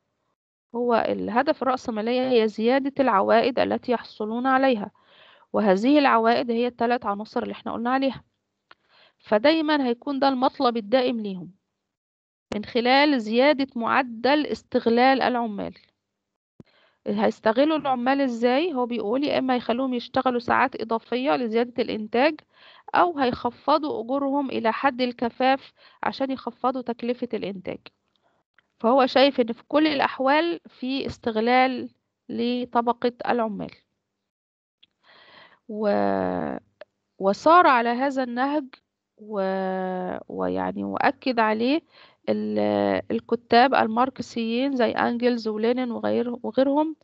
Speaker 1: هو الهدف الرأسمالية هي زيادة العوائد التي يحصلون عليها، وهذه العوائد هي الثلاث عناصر اللي إحنا قُلنا عليها. فدايمًا هيكون ده المطلب الدائم ليهم، من خلال زيادة معدل استغلال العمال. هيستغلوا العمال ازاي هو بيقول يا اما يخلوهم يشتغلوا ساعات اضافيه لزياده الانتاج او هيخفضوا اجورهم الى حد الكفاف عشان يخفضوا تكلفه الانتاج فهو شايف ان في كل الاحوال في استغلال لطبقه العمال و... وصار على هذا النهج و... ويعني وأكد عليه الكتاب الماركسيين زي أنجلز ولينين وغيرهم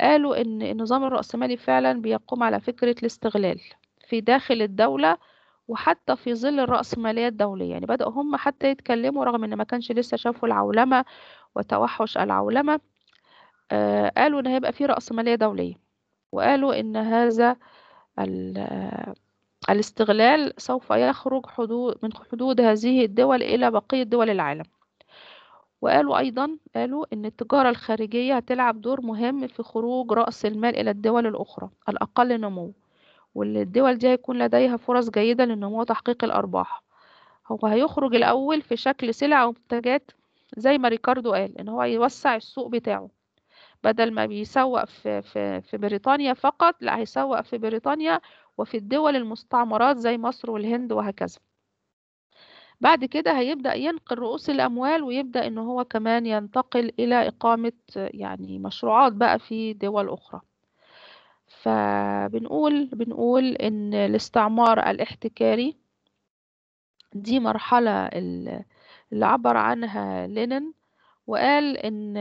Speaker 1: قالوا إن النظام الرأسمالي فعلا بيقوم على فكرة الاستغلال في داخل الدولة وحتى في ظل الرأسمالية الدولية يعني بدأوا هم حتى يتكلموا رغم إن ما كانش لسه شافوا العولمة وتوحش العولمة آه، قالوا إن هيبقى في رأسمالية دولية وقالوا إن هذا الاستغلال سوف يخرج حدود من حدود هذه الدول إلى بقية دول العالم وقالوا أيضا قالوا إن التجارة الخارجية هتلعب دور مهم في خروج رأس المال إلى الدول الأخرى الأقل نمو واللي الدول دي هيكون لديها فرص جيدة للنمو وتحقيق الأرباح هو هيخرج الأول في شكل سلع ومنتجات زي ما ريكاردو قال إن هو يوسع السوق بتاعه بدل ما بيسوق في, في, في بريطانيا فقط لا هيسوق في بريطانيا وفي الدول المستعمرات زي مصر والهند وهكذا بعد كده هيبدأ ينقل رؤوس الأموال ويبدأ إن هو كمان ينتقل إلى إقامة يعني مشروعات بقى في دول أخرى فبنقول بنقول إن الاستعمار الاحتكاري دي مرحلة اللي عبر عنها لينين وقال إن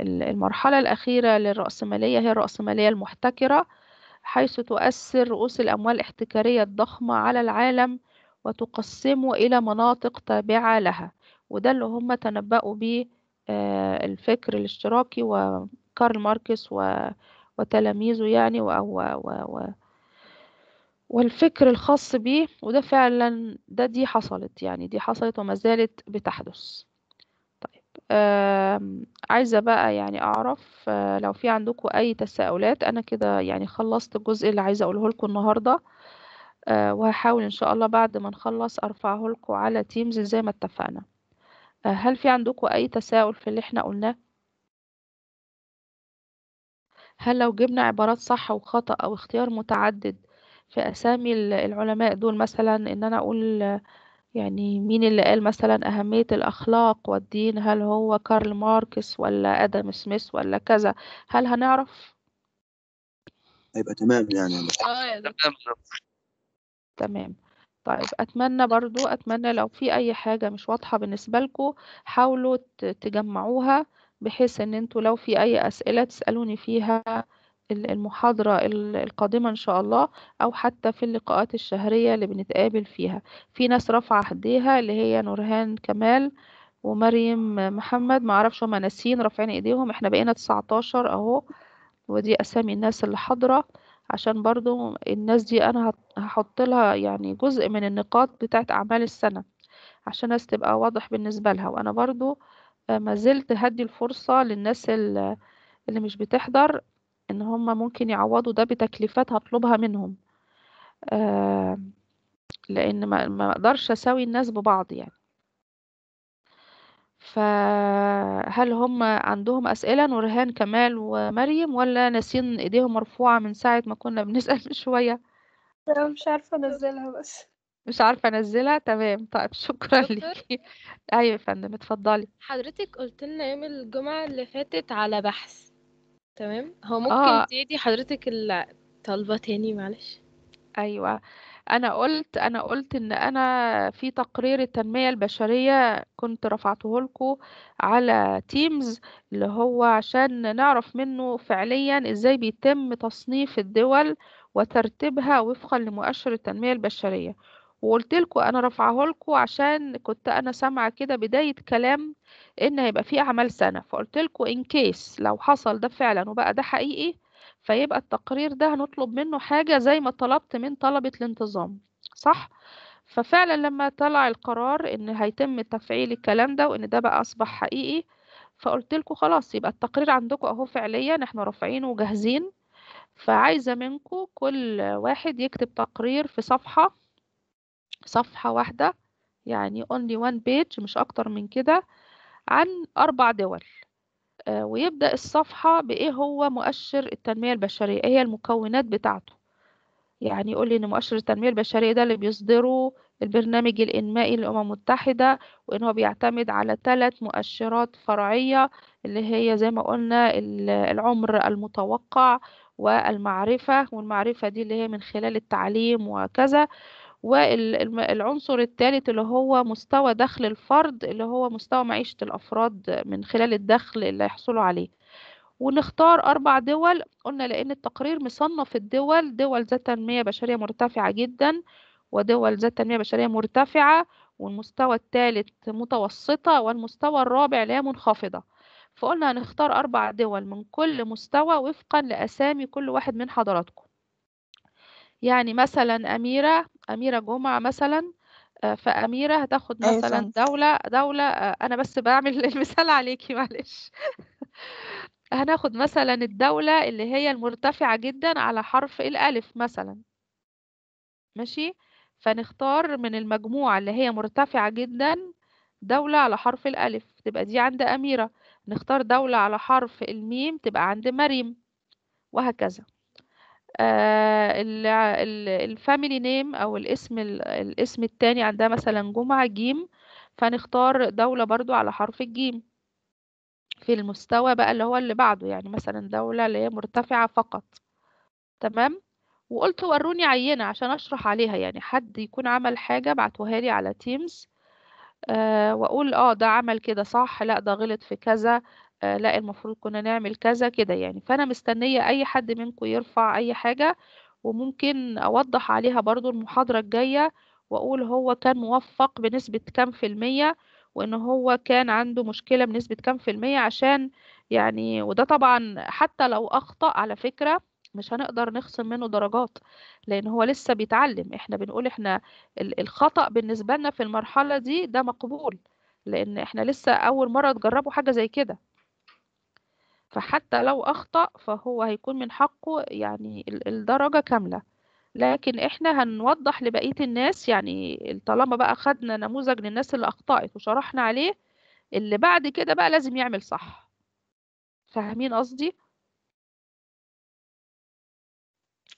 Speaker 1: المرحلة الأخيرة للرأسمالية هي الرأسمالية المحتكرة حيث تؤثر رؤوس الأموال الاحتكارية الضخمة على العالم وتقسمه إلى مناطق تابعة لها وده اللي هم تنبأوا بيه آه، الفكر الاشتراكي وكارل ماركس و... وتلاميذه يعني و... و... و... و... والفكر الخاص بيه وده فعلا ده دي حصلت يعني دي حصلت وما زالت بتحدث آه عايزة بقى يعني أعرف آه، لو في عندكم أي تساؤلات، أنا كده يعني خلّصت الجزء اللي عايزة أقوله لكم النهارده، آه وهحاول إن شاء الله بعد ما نخلّص أرفعه لكم على تيمز زي ما اتفقنا. آه هل في عندكم أي تساؤل في اللي إحنا قُلناه؟ هل لو جِبنا عبارات صح وخطأ أو اختيار متعدد في أسامي العلماء دول مثلًا إن أنا أقول يعني مين اللي قال مثلا أهمية الأخلاق والدين هل هو كارل ماركس ولا آدم سميث ولا كذا هل هنعرف؟ هيبقى تمام يعني آه تمام تمام طيب أتمنى برضو أتمنى لو في أي حاجة مش واضحة بالنسبة لكم حاولوا تجمعوها بحيث إن انتوا لو في أي أسئلة تسألوني فيها المحاضرة القادمة إن شاء الله أو حتى في اللقاءات الشهرية اللي بنتقابل فيها في ناس رافعة ايديها اللي هي نورهان كمال ومريم محمد معرفش هما ناسين رافعين ايديهم احنا بقينا 19 اهو ودي اسامي الناس اللي حاضرة عشان برضو الناس دي انا هحط لها يعني جزء من النقاط بتاعت اعمال السنة عشان الناس تبقى واضح بالنسبة لها وانا برضو آه، ما زلت هدي الفرصة للناس اللي مش بتحضر إن هم ممكن يعوّضوا ده بتكليفات هطلبها منهم. آآ لإن ما ما أقدرش أساوي الناس ببعض يعني. فهل هم عندهم أسئلة نورهان كمال ومريم ولا ناسين إيديهم مرفوعة من ساعة ما كنا بنسأل من <laughs> شوية؟ مش عارفة أنزّلها بس. مش عارفة أنزّلها؟ تمام، طيب <laughs> شكرًا لك ليكِ. أيوه يا فندم اتفضّلي. حضرتِك قُلت لنا يوم الجمعة اللي فاتت على بحث. تمام هو ممكن آه تدي حضرتك الطلبة تاني معلش أيوة أنا قلت أنا قلت إن أنا في تقرير التنمية البشرية كنت رفعته لكم على تيمز اللي هو عشان نعرف منه فعليا إزاي بيتم تصنيف الدول وترتيبها وفقا لمؤشر التنمية البشرية وقلت لكم انا رافعاه لكم عشان كنت انا سامعه كده بدايه كلام ان هيبقى في اعمال سنه فقلت لكم ان كيس لو حصل ده فعلا وبقى ده حقيقي فيبقى التقرير ده هنطلب منه حاجه زي ما طلبت من طلبه الانتظام صح ففعلا لما طلع القرار ان هيتم تفعيل الكلام ده وان ده بقى اصبح حقيقي فقلت لكم خلاص يبقى التقرير عندكم اهو فعليا احنا رافعينه وجاهزين فعايزه منكم كل واحد يكتب تقرير في صفحه صفحة واحدة يعني only one page مش أكتر من كده عن أربع دول آه، ويبدأ الصفحة بإيه هو مؤشر التنمية البشرية إيه هي المكونات بتاعته يعني يقول لي إن مؤشر التنمية البشرية ده اللي بيصدره البرنامج الإنمائي للأمم المتحدة وإن هو بيعتمد على ثلاث مؤشرات فرعية اللي هي زي ما قلنا العمر المتوقع والمعرفة والمعرفة دي اللي هي من خلال التعليم وكذا والعنصر الثالث اللي هو مستوى دخل الفرد اللي هو مستوى معيشة الأفراد من خلال الدخل اللي هيحصلوا عليه ونختار أربع دول قلنا لأن التقرير مصنف الدول دول ذات تنمية بشرية مرتفعة جدا ودول ذات تنمية بشرية مرتفعة والمستوى الثالث متوسطة والمستوى الرابع لا منخفضة فقلنا هنختار أربع دول من كل مستوى وفقا لأسامي كل واحد من حضراتكم يعني مثلا أميرة أميرة جمعة مثلا آه، فأميرة هتاخد أيوة مثلا فهمت دولة دولة آه، أنا بس بعمل <laughs> المثال عليكي معلش <laughs> هناخد مثلا الدولة اللي هي المرتفعة جدا على حرف الألف مثلا ماشي فنختار من المجموعة اللي هي مرتفعة جدا دولة على حرف الألف تبقى دي عند أميرة نختار دولة على حرف الميم تبقى عند مريم وهكذا الفاميلي آه، ال ال name أو الاسم ال الاسم التاني عندها مثلًا جمعة جيم، فنختار دولة برضه على حرف الجيم. في المستوى بقى اللي هو اللي بعده، يعني مثلًا دولة اللي هي مرتفعة فقط، تمام، وقُلت ورّوني عينة عشان أشرح عليها، يعني حد يكون عمل حاجة بعتوها لي على تيمز آه وأقول آه ده عمل كده صح، لأ ده غلط في كذا. آه، لا المفروض كنا نعمل كذا كده يعني فأنا مستنية أي حد منكم يرفع أي حاجة وممكن أوضح عليها برضو المحاضرة الجاية وأقول هو كان موفق بنسبة كام في المية وإن هو كان عنده مشكلة بنسبة كام في المية عشان يعني وده طبعا حتى لو أخطأ على فكرة مش هنقدر نخصم منه درجات لان هو لسه بيتعلم احنا بنقول احنا الخطأ بالنسبة لنا في المرحلة دي ده مقبول لان احنا لسه اول مرة تجربوا حاجة زي كده فحتى لو أخطأ فهو هيكون من حقه يعني الدرجة كاملة لكن احنا هنوضح لبقية الناس يعني طالما بقى خدنا نموذج للناس اللي أخطأت وشرحنا عليه اللي بعد كده بقى لازم يعمل صح فاهمين قصدي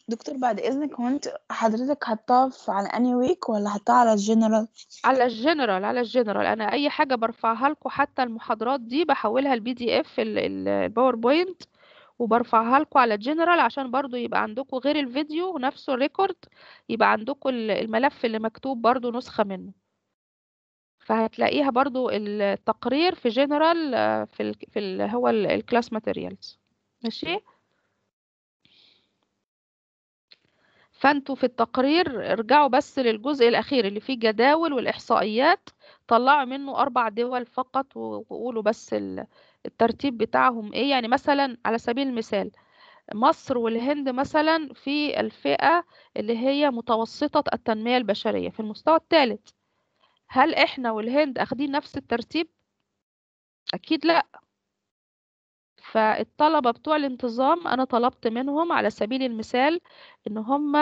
Speaker 1: دكتور بعد إذنك كنت حضرتك حاطاها في على أنهي ويك ولا حاطاها على الجنرال؟ على الجنرال على الجنرال انا اي حاجه برفعها لكم حتى المحاضرات دي بحولها البي دي اف الباوربوينت وبرفعها لكم على الجنرال عشان برضو يبقى عندكم غير الفيديو نفسه الريكورد يبقى عندكم الملف اللي مكتوب برضو نسخه منه فهتلاقيها برضو التقرير في جنرال آه، في الـ في ال هو الكلاس ماتيريالز ماشي فانتوا في التقرير ارجعوا بس للجزء الأخير اللي فيه جداول والإحصائيات طلعوا منه أربع دول فقط وقولوا بس الترتيب بتاعهم إيه يعني مثلا على سبيل المثال مصر والهند مثلا في الفئة اللي هي متوسطة التنمية البشرية في المستوى الثالث هل إحنا والهند أخدين نفس الترتيب؟ أكيد لأ فالطلبة بتوع الانتظام أنا طلبت منهم على سبيل المثال إن هم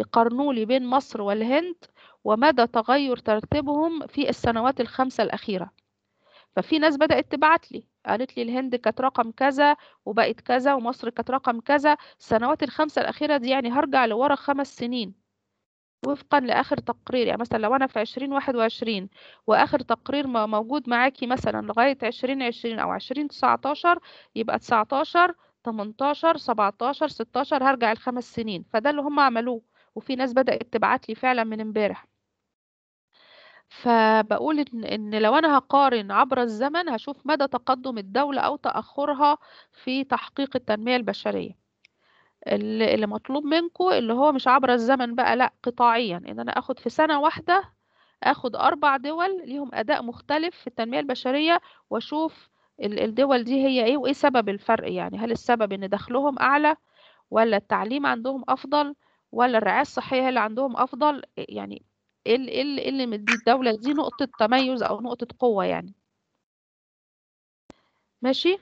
Speaker 1: يقارنوا لي بين مصر والهند ومدى تغير ترتيبهم في السنوات الخمسة الأخيرة ففي ناس بدأت تبعت لي قالت لي الهند كانت رقم كذا وبقت كذا ومصر كانت رقم كذا السنوات الخمسة الأخيرة دي يعني هرجع لورا خمس سنين وفقًا لآخر تقرير، يعني مثلًا لو أنا في 2021 وآخر تقرير موجود معاكي مثلًا لغاية 2020 أو 2019 يبقى 19، 18، 17، 16 هرجع الخمس سنين، فده اللي هم عملوه، وفي ناس بدأت تبعت لي فعلًا من امبارح. فبقول إن إن لو أنا هقارن عبر الزمن هشوف مدى تقدُّم الدولة أو تأخُّرها في تحقيق التنمية البشرية. اللي مطلوب منكم اللي هو مش عبر الزمن بقى لأ قطاعيًا، إن أنا آخد في سنة واحدة آخد اربع دول ليهم أداء مختلف في التنمية البشرية وأشوف الدول دي هي إيه وإيه سبب الفرق يعني، هل السبب إن دخلهم أعلى ولا التعليم عندهم أفضل ولا الرعاية الصحية اللي عندهم أفضل، يعني إيه, إيه, إيه اللي مدّي الدولة دي نقطة تميُّز أو نقطة قوة يعني؟ ماشي؟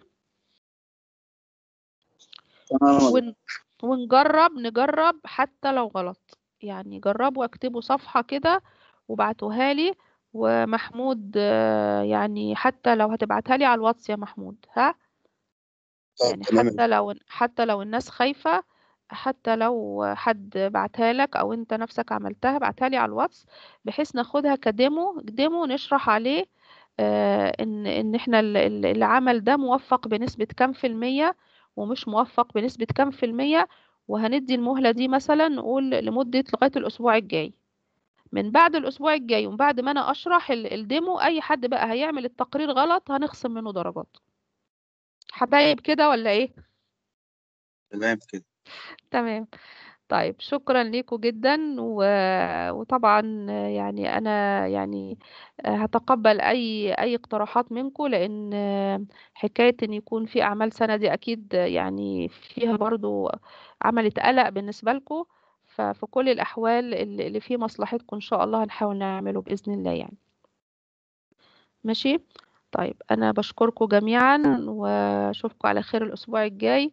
Speaker 1: ونجرب نجرب حتى لو غلط يعني جربوا اكتبوا صفحة كده وبعتوها لي ومحمود يعني حتى لو هتبعتها لي على الواتس يا محمود ها يعني حتى لو حتى لو الناس خايفة حتى لو حد بعتها لك او انت نفسك عملتها بعتها لي على الواتس بحيث ناخدها كديمو ديمو نشرح عليه آه، ان ان احنا العمل ده موفق بنسبة كام في المية ومش موفق بنسبة كام في المية وهندي المهلة دي مثلا نقول لمدة لغاية الأسبوع الجاي من بعد الأسبوع الجاي ومن بعد ما أنا أشرح الديمو أي حد بقى هيعمل التقرير غلط هنخصم منه درجات حبايب كده ولا إيه؟ تمام كده تمام طيب شكرًا لكم جدًا، و وطبعًا يعني أنا يعني هتقبل أي أي اقتراحات منكم، لإن حكاية إن يكون في أعمال سَنة دي أكيد يعني فيها برضو عملِت قَلَق بالنسبة لكم، ففي كل الأحوال اللي في مصلحتكم إن شاء الله هنحاول نعمله بإذن الله يعني. ماشي؟ طيب أنا بشكركم جميعًا، وأشوفكم على خير الأسبوع الجاي.